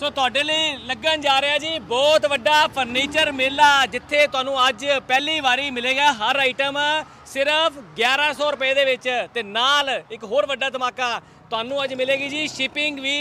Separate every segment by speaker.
Speaker 1: ਸੋ ਤੁਹਾਡੇ ਲਈ ਲੱਗਣ ਜਾ ਰਿਹਾ ਜੀ ਬਹੁਤ ਵੱਡਾ ਫਰਨੀਚਰ ਮੇਲਾ ਜਿੱਥੇ ਤੁਹਾਨੂੰ ਅੱਜ ਪਹਿਲੀ ਵਾਰੀ ਮਿਲੇਗਾ ਹਰ ਆਈਟਮ ਸਿਰਫ 1100 ਰੁਪਏ ਦੇ ਵਿੱਚ ਤੇ ਨਾਲ ਇੱਕ ਹੋਰ ਵੱਡਾ ਧਮਾਕਾ ਤੁਹਾਨੂੰ ਅੱਜ ਮਿਲੇਗੀ ਜੀ ਸ਼ਿਪਿੰਗ ਵੀ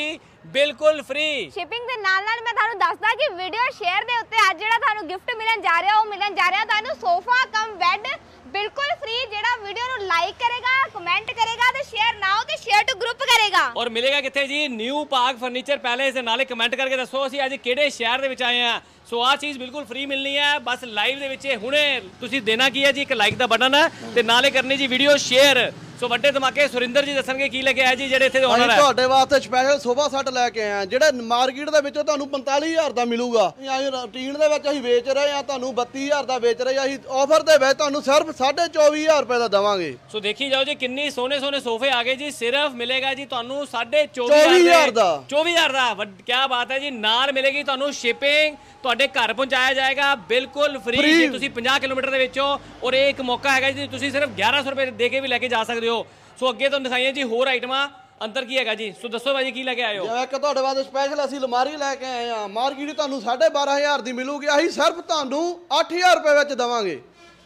Speaker 1: ਬਿਲਕੁਲ ਫ੍ਰੀ
Speaker 2: ਸ਼ਿਪਿੰਗ ਦੇ ਨਾਲ ਨਾਲ ਮੈਂ ਤੁਹਾਨੂੰ ਦੱਸਦਾ ਕਿ ਵੀਡੀਓ ਸ਼ੇਅਰ ਦੇ ਉੱਤੇ ਅੱਜ ਜਿਹੜਾ ਤੁਹਾਨੂੰ ਗਿਫਟ ਮਿਲਣ ਜਾ ਰਿਹਾ ਉਹ ਮਿਲਣ ਜਾ ਰਿਹਾ ਤੁਹਾਨੂੰ ਸੋਫਾ ਕਮ ਬੈੱਡ ਬਿਲਕੁਲ ਫ੍ਰੀ ਜਿਹੜਾ ਵੀਡੀਓ ਨੂੰ ਲਾਈਕ ਕਰੇਗਾ ਕਮੈਂਟ ਕਰੇਗਾ ਤੇ ਸ਼ੇਅਰ ਨਾਓ ਤੇ ਸ਼ੇਅਰ ਟੂ ਗਰੁੱਪ ਕਰੇਗਾ
Speaker 1: ਔਰ ਮਿਲੇਗਾ ਕਿੱਥੇ ਜੀ ਨਿਊ ਪਾਰਕ ਫਰਨੀਚਰ ਪੈਲੇਸ ਦੇ ਨਾਲੇ ਕਮੈਂਟ ਕਰਕੇ ਦੱਸੋ ਅਸੀਂ ਅੱਜ ਕਿਹੜੇ ਸ਼ਹਿਰ ਦੇ ਵਿੱਚ ਆਏ ਆ ਸੋ ਆ ਚੀਜ਼ ਬਿਲਕੁਲ ਫ੍ਰੀ ਮਿਲਣੀ ਹੈ ਬਸ ਲਾਈਵ ਦੇ ਵਿੱਚ ਹੁਣੇ ਤੁਸੀਂ ਦੇਣਾ ਕੀ ਹੈ ਜੀ ਇੱਕ ਲਾਈਕ ਦਾ ਬਟਨ ਹੈ ਤੇ ਨਾਲੇ ਕਰਨੀ ਜੀ ਵੀਡੀਓ ਸ਼ੇਅਰ ਸੋ ਵੱਡੇ ਧਮਾਕੇ ਸੁਰਿੰਦਰ ਜੀ ਦੱਸਣਗੇ ਕੀ ਲੈ ਕੇ ਆਏ ਜੀ ਜਿਹੜੇ ਇੱਥੇ ਆਉਣਾ ਹੈ ਤੁਹਾਡੇ ਵਾਸਤੇ
Speaker 3: ਸਪੈਸ਼ਲ ਸੋਭਾ ਸੱਟ ਲੈ ਕੇ ਆਏ ਆ ਜਿਹੜਾ ਮਾਰਕੀਟ ਦੇ ਵਿੱਚੋਂ ਤੁਹਾਨੂੰ 45000 ਦਾ ਮਿਲੂਗਾ
Speaker 1: ਅਸੀਂ ਰੂਟੀਨ
Speaker 3: ਦੇ ਵਿੱਚ ਅਸੀਂ ਵੇਚ ਰਹੇ ਆ ਤੁਹਾਨੂੰ 32000 ਦਾ ਵੇਚ ਰਹੇ ਆ ਅਸੀਂ ਆਫਰ ਦੇ ਵਿੱਚ ਤੁਹਾਨੂੰ ਸਿਰਫ 24000 ਰੁਪਏ ਦਾ ਦਵਾਂਗੇ
Speaker 1: ਸੋ ਦੇਖੀ ਜਾਓ ਜੀ ਕਿੰਨੀ ਸੋਹਣੇ ਸੋਹਣੇ ਸੋਫੇ ਆ ਗਏ ਜੀ ਸਿਰਫ ਮਿਲੇਗਾ ਜੀ ਤੁਹਾਨੂੰ 24000 ਦਾ 24000 ਦਾ ਕੀ ਬਾਤ ਹੈ ਜੀ ਨਾਲ ਮਿਲੇਗੀ ਤੁਹਾਨੂੰ ਸ਼ਿਪਿੰਗ ਤੁਹਾਡੇ ਘਰ ਪਹੁੰਚਾਇਆ ਜਾਏਗਾ ਬਿਲਕੁਲ ਫ੍ਰੀ ਜੀ ਤੁਸੀਂ 50 ਕਿਲੋਮੀਟਰ ਦੇ ਵਿੱਚੋਂ ਔਰ ਇਹ ਇੱਕ ਮੌਕਾ ਹੈਗਾ ਜੀ ਤੁਸੀਂ ਸਿਰਫ 1100 ਰੁਪਏ ਦੇ ਕੇ ਵੀ ਲੈ ਕੇ ਜਾ ਸਕਦੇ ਹੋ ਸਕਦੇ ਹੋ ਸੋ ਅੱਗੇ ਤੁਹਾਨੂੰ ਦਿਖਾਈਆਂ ਜੀ ਹੋਰ ਆਈਟਮਾਂ ਅੰਦਰ ਕੀ ਹੈਗਾ ਜੀ ਸੋ ਦੱਸੋ ਭਾਜੀ ਕੀ ਲੈ ਕੇ ਆਏ ਹੋ ਜਿਵੇਂ
Speaker 3: ਇੱਕ ਤੁਹਾਡੇ ਵਾਸਤੇ ਸਪੈਸ਼ਲ ਅਸੀਂ ਅਲਮਾਰੀ ਲੈ ਕੇ ਆਏ ਆ ਮਾਰਕੀਟ ਤੁਹਾਨੂੰ 12500 ਦੀ ਮਿਲੂਗੀ ਅਸੀਂ ਸਿਰਫ ਤੁਹਾਨੂੰ 8000 ਰੁਪਏ ਵਿੱਚ ਦਵਾਂਗੇ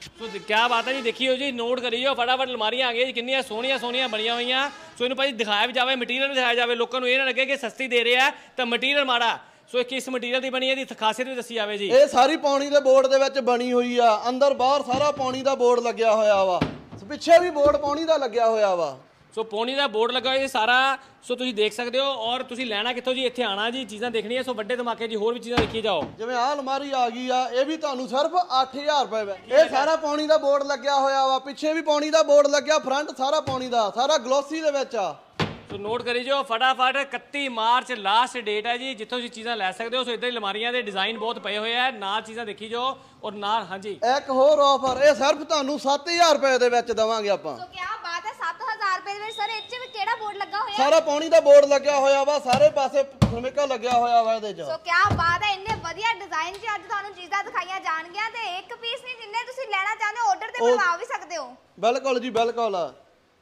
Speaker 1: ਸੋ ਕੀ ਬਾਤ ਹੈ ਜੀ ਦੇਖੀਓ ਜੀ ਨੋਟ ਕਰੀਓ ਫਟਾਫਟ ਅਲਮਾਰੀਆਂ ਆ ਗਈਆਂ ਜੀ ਕਿੰਨੀਆਂ ਸੋਹਣੀਆਂ ਸੋਹਣੀਆਂ ਬਣੀਆਂ ਹੋਈਆਂ ਸੋ ਇਹਨੂੰ ਭਾਜੀ ਦਿਖਾਇਆ ਵੀ ਜਾਵੇ ਮਟੀਰੀਅਲ ਵੀ ਦਿਖਾਇਆ ਜਾਵੇ ਲੋਕਾਂ ਨੂੰ ਇਹ ਨਾ ਲੱਗੇ ਕਿ ਸਸਤੀ ਦੇ ਰਿਹਾ ਤਾਂ ਮਟੀਰੀਅਲ ਮਾੜਾ ਸੋ ਕਿਸ ਮਟੀਰੀਅਲ ਦੀ ਬਣੀ ਹੈ ਦੀ ਖਾਸੀਅਤ ਵੀ ਦੱਸੀ ਜਾਵੇ ਜੀ ਇਹ ਸਾਰੀ
Speaker 3: ਪਾਣੀ ਦੇ ਬੋਰਡ ਦੇ ਵਿੱਚ ਬਣੀ ਹੋਈ ਆ ਅੰਦਰ ਬਾਹਰ ਸਾਰਾ ਪਾਣੀ ਦਾ ਬੋਰਡ ਲੱਗਿਆ ਹੋਇਆ ਵਾ ਪਿੱਛੇ ਵੀ ਬੋਰਡ ਪਾਉਣੀ ਦਾ ਲੱਗਿਆ ਹੋਇਆ ਵਾ
Speaker 1: ਸੋ ਪੌਣੀ ਦਾ ਬੋਰਡ ਲੱਗਾ ਇਹ ਸਾਰਾ ਸੋ ਤੁਸੀਂ ਦੇਖ ਸਕਦੇ ਹੋ ਔਰ ਤੁਸੀਂ ਲੈਣਾ ਕਿੱਥੋਂ ਜੀ ਇੱਥੇ ਆਣਾ ਜੀ ਚੀਜ਼ਾਂ ਦੇਖਣੀਆਂ ਸੋ ਵੱਡੇ ਧਮਾਕੇ ਜੀ ਹੋਰ ਵੀ ਚੀਜ਼ਾਂ ਦੇਖੀ ਜਾਓ
Speaker 3: ਜਿਵੇਂ ਆਹ ਅਲਮਾਰੀ ਆ ਗਈ ਆ ਇਹ ਵੀ ਤੁਹਾਨੂੰ ਸਿਰਫ 8000 ਰੁਪਏ ਵਿੱਚ ਇਹ ਸਾਰਾ ਪੌਣੀ ਦਾ ਬੋਰਡ ਲੱਗਿਆ ਹੋਇਆ ਵਾ ਪਿੱਛੇ ਵੀ ਪੌਣੀ ਦਾ ਬੋਰਡ ਲੱਗਿਆ ਫਰੰਟ ਸਾਰਾ ਪੌਣੀ ਦਾ ਸਾਰਾ ਗਲੋਸੀ ਦੇ ਵਿੱਚ ਆ
Speaker 1: ਤੋ ਨੋਟ ਕਰੀ ਜੋ ਫਟਾਫਟ 31 ਮਾਰਚ ਲਾਸਟ ਡੇਟ ਹੈ ਜੀ ਜਿੱਥੋਂ ਤੁਸੀਂ ਚੀਜ਼ਾਂ ਲੈ ਸਕਦੇ ਹੋ ਸੋ ਇਦਾਂ ਹੀ ਲਮਾਰੀਆਂ ਦੇ ਡਿਜ਼ਾਈਨ ਬਹੁਤ ਪਏ ਹੋਏ ਆ ਨਾਲ ਚੀਜ਼ਾਂ ਦੇਖੀ ਜੋ ਔਰ ਨਾਲ ਹਾਂਜੀ
Speaker 3: ਇੱਕ ਹੋਰ ਆਫਰ ਇਹ ਸਿਰਫ ਤੁਹਾਨੂੰ 7000 ਰੁਪਏ ਦੇ ਵਿੱਚ ਦਵਾਂਗੇ ਆਪਾਂ ਸੋ
Speaker 2: ਕੀ ਬਾਤ ਹੈ 7000 ਰੁਪਏ ਦੇ ਵਿੱਚ ਸਰ ਇੱਥੇ ਵੀ ਕਿਹੜਾ ਬੋਰਡ ਲੱਗਾ ਹੋਇਆ ਸਾਰਾ ਪੌਣੀ
Speaker 3: ਦਾ ਬੋਰਡ ਲੱਗਿਆ ਹੋਇਆ ਵਾ ਸਾਰੇ ਪਾਸੇ ਫਰਮੇਕਾ ਲੱਗਿਆ ਹੋਇਆ ਵਾ ਇਹਦੇ 'ਚ ਸੋ
Speaker 2: ਕੀ ਬਾਤ ਹੈ ਇੰਨੇ ਵਧੀਆ ਡਿਜ਼ਾਈਨ 'ਚ ਅੱਜ ਤੁਹਾਨੂੰ ਚੀਜ਼ਾਂ ਦਿਖਾਈਆਂ ਜਾਣਗੀਆਂ ਤੇ ਇੱਕ ਪੀਸ ਨਹੀਂ ਜਿੰਨੇ ਤੁਸੀਂ ਲੈਣਾ ਚਾਹੁੰਦੇ ਆਰਡਰ ਤੇ ਵੀ ਸਕਦੇ ਹੋ
Speaker 3: ਬਿਲਕੁਲ ਜੀ ਬਿਲਕੁਲ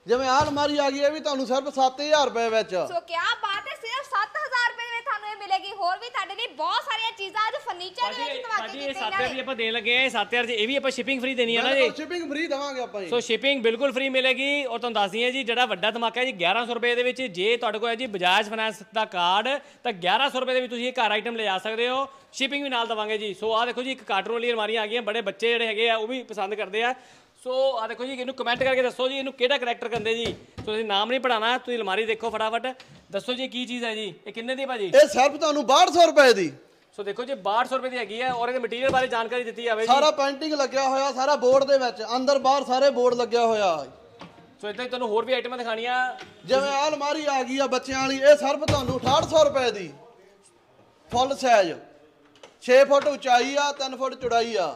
Speaker 3: ਜਿਵੇਂ ਆਹ ਅਲਮਾਰੀ ਆ ਗਈ ਇਹ ਵੀ ਤੁਹਾਨੂੰ ਸਿਰਫ 7000 ਰੁਪਏ ਵਿੱਚ
Speaker 2: ਸੋ ਕੀ ਬਾਤ ਹੈ ਸਿਰਫ 7000 ਰੁਪਏ ਵਿੱਚ ਤੁਹਾਨੂੰ ਇਹ ਮਿਲੇਗੀ ਹੋਰ ਵੀ ਤੁਹਾਡੇ ਲਈ ਬਹੁਤ ਸਾਰੀਆਂ ਚੀਜ਼ਾਂ ਅੱਜ ਫਰਨੀਚਰ ਦੇ ਵਿੱਚ ਤੁਹਾਡੇ ਭਾਜੀ ਇਹ 7000 ਦੀ
Speaker 1: ਆਪਾਂ ਦੇਣ ਲੱਗੇ ਆ 7000 ਇਹ ਵੀ ਆਪਾਂ ਸ਼ਿਪਿੰਗ ਫ੍ਰੀ ਦੇਣੀ ਹੈ ਨਾ ਜੀ
Speaker 3: ਸ਼ਿਪਿੰਗ ਫ੍ਰੀ ਦਵਾਂਗੇ ਆਪਾਂ
Speaker 1: ਜੀ ਸੋ ਸ਼ਿਪਿੰਗ ਬਿਲਕੁਲ ਫ੍ਰੀ ਮਿਲੇਗੀ ਔਰ ਤੁਹਾਨੂੰ ਦੱਸ ਦਈਏ ਜੀ ਜਿਹੜਾ ਵੱਡਾ ਧਮਾਕਾ ਹੈ ਜੀ 1100 ਰੁਪਏ ਦੇ ਵਿੱਚ ਜੇ ਤੁਹਾਡੇ ਕੋਲ ਹੈ ਜੀ ਬਜਾਜ ਫਾਈਨੈਂਸ ਦਾ ਕਾਰਡ ਤਾਂ 1100 ਰੁਪਏ ਦੇ ਵਿੱਚ ਤੁਸੀਂ ਇਹ ਘਰ ਆਈਟਮ ਲੈ ਜਾ ਸਕਦੇ ਹੋ ਸ਼ਿਪਿੰਗ ਵੀ ਨਾਲ ਦਵਾਂਗੇ ਜੀ ਸੋ ਆਹ ਦੇਖੋ ਜੀ ਇੱਕ ਕਾਰਟਨ ਵਾਲੀ ਅਲਮਾਰੀ ਆ ਗਈਆਂ ਬੜੇ ਬੱਚੇ ਜਿਹੜੇ ਹੈਗੇ ਆ ਉਹ ਵੀ ਪਸੰਦ ਕਰਦੇ ਆ ਸੋ ਆ ਦੇਖੋ ਜੀ ਇਹਨੂੰ ਕਮੈਂਟ ਕਰਕੇ ਦੱਸੋ ਜੀ ਇਹਨੂੰ ਕਿਹੜਾ ਕੈਰੈਕਟਰ ਕਹਿੰਦੇ ਜੀ ਸੋ ਤੁਸੀਂ ਨਾਮ ਨਹੀਂ ਪੜਾਣਾ ਤੁਸੀਂ ਅਲਮਾਰੀ ਦੇਖੋ ਫਟਾਫਟ ਦੱਸੋ ਜੀ ਕੀ ਚੀਜ਼ ਹੈ ਜੀ ਇਹ ਕਿੰਨੇ ਦੀ ਭਾਜੀ ਇਹ ਸਿਰਫ ਤੁਹਾਨੂੰ
Speaker 3: 6200 ਰੁਪਏ ਦੀ
Speaker 1: ਸੋ ਦੇਖੋ ਜੀ 6200 ਰੁਪਏ ਦੀ ਹੈਗੀ ਹੈ ਔਰ ਇਹਦੇ ਮਟੀਰੀਅਲ ਬਾਰੇ ਜਾਣਕਾਰੀ ਦਿੱਤੀ ਜਾਵੇ ਜੀ ਸਾਰਾ
Speaker 3: ਪੇਂਟਿੰਗ ਲੱਗਿਆ ਹੋਇਆ ਸਾਰਾ ਬੋਰਡ ਦੇ ਵਿੱਚ ਅੰਦਰ ਬਾਹਰ ਸਾਰੇ ਬੋਰਡ ਲੱਗਿਆ ਹੋਇਆ
Speaker 1: ਸੋ ਇਦਾਂ ਹੀ ਤੁਹਾਨੂੰ ਹੋਰ ਵੀ ਆਈਟਮਾਂ ਦਿਖਾਣੀਆਂ ਜਿਵੇਂ ਆ
Speaker 3: ਅਲਮਾਰੀ ਆ ਗਈ ਆ ਬੱਚਿਆਂ ਵਾਲੀ ਇਹ ਸਿਰਫ ਤੁਹਾਨੂੰ 6800 ਰੁਪਏ ਦੀ ਫੁੱਲ ਸਾਈਜ਼ 6 ਫੁੱਟ ਉਚਾਈ ਆ 3 ਫੁੱਟ ਚੌੜਾਈ ਆ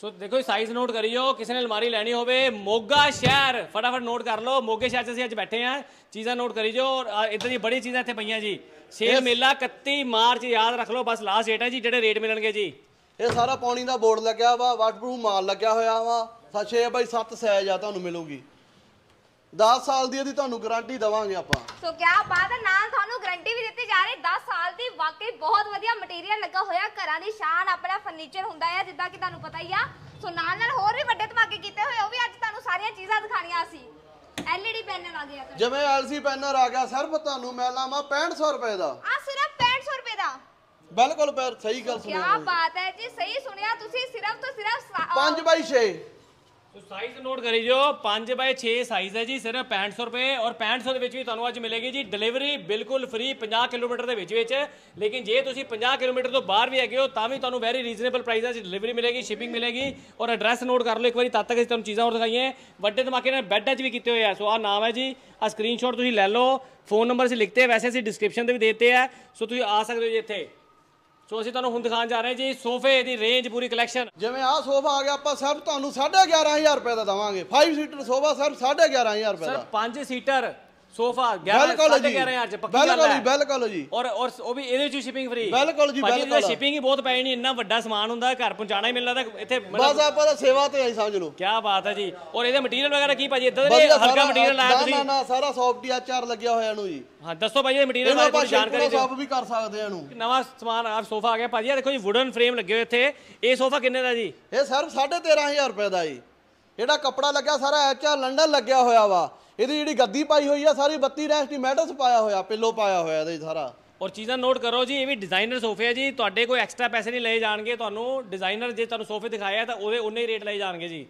Speaker 1: ਸੋ ਦੇਖੋ ਸਾਈਜ਼ ਨੋਟ ਕਰਿਓ ਕਿਸੇ ਨੇ ਅਲਮਾਰੀ ਲੈਣੀ ਹੋਵੇ ਮੋਗਾ ਸ਼ਹਿਰ ਫਟਾਫਟ ਨੋਟ ਕਰ ਲਓ ਮੋਗੇ ਸ਼ਹਿਰ 'ਚ ਅਸੀਂ ਅੱਜ ਬੈਠੇ ਆ ਚੀਜ਼ਾਂ ਨੋਟ ਕਰੀ ਜੋ ਇਦਾਂ ਦੀ ਬੜੀ ਚੀਜ਼ਾਂ ਇੱਥੇ ਪਈਆਂ ਜੀ ਸੇਲ ਮੇਲਾ 31 ਮਾਰਚ ਯਾਦ ਰੱਖ ਲਓ ਬਸ ਲਾਸਟ ਡੇਟ ਹੈ ਜੀ ਜਿਹੜੇ ਰੇਟ ਮਿਲਣਗੇ ਜੀ
Speaker 3: ਇਹ ਸਾਰਾ ਪਾਣੀ ਦਾ ਬੋਰਡ ਲੱਗਿਆ ਵਾ ਵਾਟਰਪ੍ਰੂਫ ਮਾਲ ਲੱਗਿਆ ਹੋਇਆ ਵਾ 6 ਬਾਈ 7 ਸਾਈਜ਼ ਆ ਤੁਹਾਨੂੰ ਮਿਲੂਗੀ 10 ਸਾਲ ਦੀ ਇਹਦੀ ਤੁਹਾਨੂੰ ਗਾਰੰਟੀ ਦਵਾਂਗੇ ਆਪਾਂ
Speaker 2: ਸੋ ਕੀ ਬਾਤ ਹੈ ਨਾਲ ਤੁਹਾਨੂੰ ਗਾਰੰਟੀ ਵੀ ਦਿੱਤੀ ਜਾ ਰਹੀ 10 ਸਾਲ ਦੀ ਵਾਕਈ ਬਹੁਤ ਵਧੀਆ ਮਟੀਰੀਅਲ ਲੱਗਾ ਹੋਇਆ ਘਰਾਂ ਦੀ ਸ਼ਾਨ ਆਪਣਾ ਫਰਨੀਚਰ ਹੁੰਦਾ ਹੈ ਜਿੱਦਾਂ ਕਿ ਤੁਹਾਨੂੰ ਪਤਾ ਹੀ ਆ ਸੋ ਨਾਲ ਨਾਲ ਹੋਰ ਵੀ ਵੱਡੇ ਧਮਾਕੇ ਕੀਤੇ ਹੋਏ ਉਹ ਵੀ ਅੱਜ ਤੁਹਾਨੂੰ ਸਾਰੀਆਂ ਚੀਜ਼ਾਂ ਦਿਖਾਣੀਆਂ ਸੀ ਐਲਈਡੀ ਪੈਨਲ ਆ ਗਿਆ
Speaker 3: ਜਿਵੇਂ ਐਲਸੀ ਪੈਨਲ ਆ ਗਿਆ ਸਿਰਫ ਤੁਹਾਨੂੰ ਮੈਂ ਲਾਵਾਂ 6500 ਰੁਪਏ ਦਾ
Speaker 2: ਆ ਸਿਰਫ 6500 ਰੁਪਏ ਦਾ
Speaker 1: ਬਿਲਕੁਲ ਸਹੀ ਗੱਲ ਸੁਣਿਆ ਕੀ
Speaker 2: ਬਾਤ ਹੈ ਜੀ ਸਹੀ ਸੁਣਿਆ ਤੁਸੀਂ ਸਿਰਫ ਤੋਂ ਸਿਰਫ 5
Speaker 3: ਬਾਈ 6
Speaker 1: ਸੋ ਸਾਈਜ਼ ਨੋਟ ਕਰੀ ਜੋ 5 ਬਾਈ 6 ਸਾਈਜ਼ ਹੈ ਜੀ ਸਿਰਫ 6500 ਰੁਪਏ ਔਰ 6500 ਦੇ ਵਿੱਚ ਵੀ ਤੁਹਾਨੂੰ ਅੱਜ ਮਿਲੇਗੀ ਜੀ ਡਿਲੀਵਰੀ ਬਿਲਕੁਲ ਫ੍ਰੀ 50 ਕਿਲੋਮੀਟਰ ਦੇ ਵਿੱਚ ਵਿੱਚ ਲੇਕਿਨ ਜੇ ਤੁਸੀਂ 50 ਕਿਲੋਮੀਟਰ ਤੋਂ ਬਾਹਰ ਵੀ ਹੈਗੇ ਹੋ ਤਾਂ ਵੀ ਤੁਹਾਨੂੰ ਵੈਰੀ ਰੀਜ਼ਨੇਬਲ ਪ੍ਰਾਈਸਾਂ 'ਚ ਡਿਲੀਵਰੀ ਮਿਲੇਗੀ ਸ਼ਿਪਿੰਗ ਮਿਲੇਗੀ ਔਰ ਐਡਰੈਸ ਨੋਟ ਕਰ ਲਓ ਇੱਕ ਵਾਰੀ ਤਦ ਤੱਕ ਅਸੀਂ ਤੁਹਾਨੂੰ ਚੀਜ਼ਾਂ ਹੋਰ ਦਿਖਾਈਆਂ ਵੱਡੇ ਧਮਾਕੇ ਨਾਲ ਬੈੱਡ 'ਚ ਵੀ ਕੀਤੇ ਹੋਏ ਆ ਸੋ ਆ ਨਾਮ ਹੈ ਜੀ ਆ ਸਕਰੀਨਸ਼ਾਟ ਤੁਸੀਂ ਲੈ ਲਓ ਫੋਨ ਨੰਬਰ ਅਸੀਂ ਲਿਖਤੇ ਵੈਸੇ ਅਸੀਂ ਡਿਸਕ੍ਰਿਪਸ਼ਨ ਤੇ ਵੀ ਦੇਤੇ ਆ ਸੋ ਤੁਸੀਂ ਆ ਸਕਦੇ ਹੋ ਜੀ ਇੱਥੇ ਸੋ ਅਸੀਂ ਤੁਹਾਨੂੰ ਹੁਣ ਦਿਖਾਉਣ ਜਾ ਰਹੇ ਜੀ ਸੋਫੇ ਦੀ ਰੇਂਜ ਪੂਰੀ ਕਲੈਕਸ਼ਨ ਜਿਵੇਂ ਆ ਸੋਫਾ ਆ ਗਿਆ ਆਪਾਂ
Speaker 3: ਸਰ ਤੁਹਾਨੂੰ 11500 ਰੁਪਏ ਦਾ ਦਵਾਂਗੇ 5 ਸੀਟਰ ਸੋਫਾ ਸਰ 11500 ਰੁਪਏ ਦਾ ਸਰ
Speaker 1: 5 ਸੀਟਰ ਸੋਫਾ 11 ਆ ਅੱਜ ਪੱਕੀ ਗੱਲ ਹੈ ਬਿਲਕੁਲ ਜੀ ਔਰ ਔਰ ਉਹ ਵੀ ਇਹਦੇ ਚ ਸ਼ਿਪਿੰਗ ਫ੍ਰੀ ਬਿਲਕੁਲ ਜੀ ਬਿਲਕੁਲ ਸ਼ਿਪਿੰਗ ਹੀ ਬਹੁਤ ਪੈਣੀ ਇੰਨਾ ਵੱਡਾ ਸਮਾਨ ਹੁੰਦਾ ਘਰ ਪਹੁੰਚਾਣਾ ਹੀ ਮਿਲਦਾ ਤਾਂ ਇੱਥੇ ਬਸ ਆਪਾਂ ਦਾ ਸੇਵਾ ਤੇ ਆਈ ਸਮਝ ਲਓ ਕੀ ਬਾਤ ਹੈ ਜੀ ਔਰ ਇਹਦੇ ਮਟੀਰੀਅਲ ਵਗੈਰਾ ਕੀ ਭਾਜੀ ਇਦਾਂ ਦੇ ਹਲਕਾ ਮਟੀਰੀਅਲ ਲਾਇਆ ਤੁਸੀਂ ਨਾ ਨਾ ਸਾਰਾ ਸੌਫਟ ਡੀ ਆਚਾਰ ਲੱਗਿਆ ਹੋਇਆ ਨੂੰ ਜੀ ਹਾਂ ਦੱਸੋ ਭਾਜੀ ਇਹ ਮਟੀਰੀਅਲ ਬਾਰੇ ਕੋਈ ਜਾਣਕਾਰੀ ਦਿਓ ਸੌਫਟ
Speaker 3: ਵੀ ਕਰ ਸਕਦੇ ਆ ਨੂੰ
Speaker 1: ਨਵਾਂ ਸਮਾਨ ਆ ਸੋਫਾ ਆ ਗਿਆ ਭਾਜੀ ਇਹ ਦੇਖੋ ਜੀ ਵੁਡਨ ਫਰੇਮ ਲੱਗੇ ਹੋਏ ਇੱਥੇ ਇਹ ਸੋਫਾ ਕਿੰਨੇ ਦਾ ਜੀ ਇਹ ਸਿਰਫ 13000
Speaker 3: ਰੁਪਏ ਦਾ ਜੀ ਜਿਹੜਾ ਕੱਪੜਾ ਲੱਗਿਆ ਸਾਰਾ ਐਚਆਰ ਲੰਡਨ ਲੱਗਿਆ ਹੋਇਆ ਵਾ ਇਹਦੀ ਜਿਹੜੀ ਗੱਦੀ ਪਾਈ ਹੋਈ ਆ ਸਾਰੀ 32 ਰੈਸ਼ ਦੀ ਮੈਟਲਸ ਪਾਇਆ ਹੋਇਆ ਪਿੱਲੋ ਪਾਇਆ ਹੋਇਆ ਇਹਦੇ ਸਾਰਾ
Speaker 1: ਔਰ ਚੀਜ਼ਾਂ ਨੋਟ ਕਰੋ ਜੀ ਇਹ ਵੀ ਡਿਜ਼ਾਈਨਰ ਸੋਫੇ ਆ ਜੀ ਤੁਹਾਡੇ ਕੋਈ ਐਕਸਟਰਾ ਪੈਸੇ ਨਹੀਂ ਲਏ ਜਾਣਗੇ ਤੁਹਾਨੂੰ ਡਿਜ਼ਾਈਨਰ ਜੇ ਤੁਹਾਨੂੰ ਸੋਫੇ ਦਿਖਾਇਆ ਤਾਂ ਉਹਦੇ ਉਨੇ ਹੀ ਰੇਟ ਲਏ ਜਾਣਗੇ ਜੀ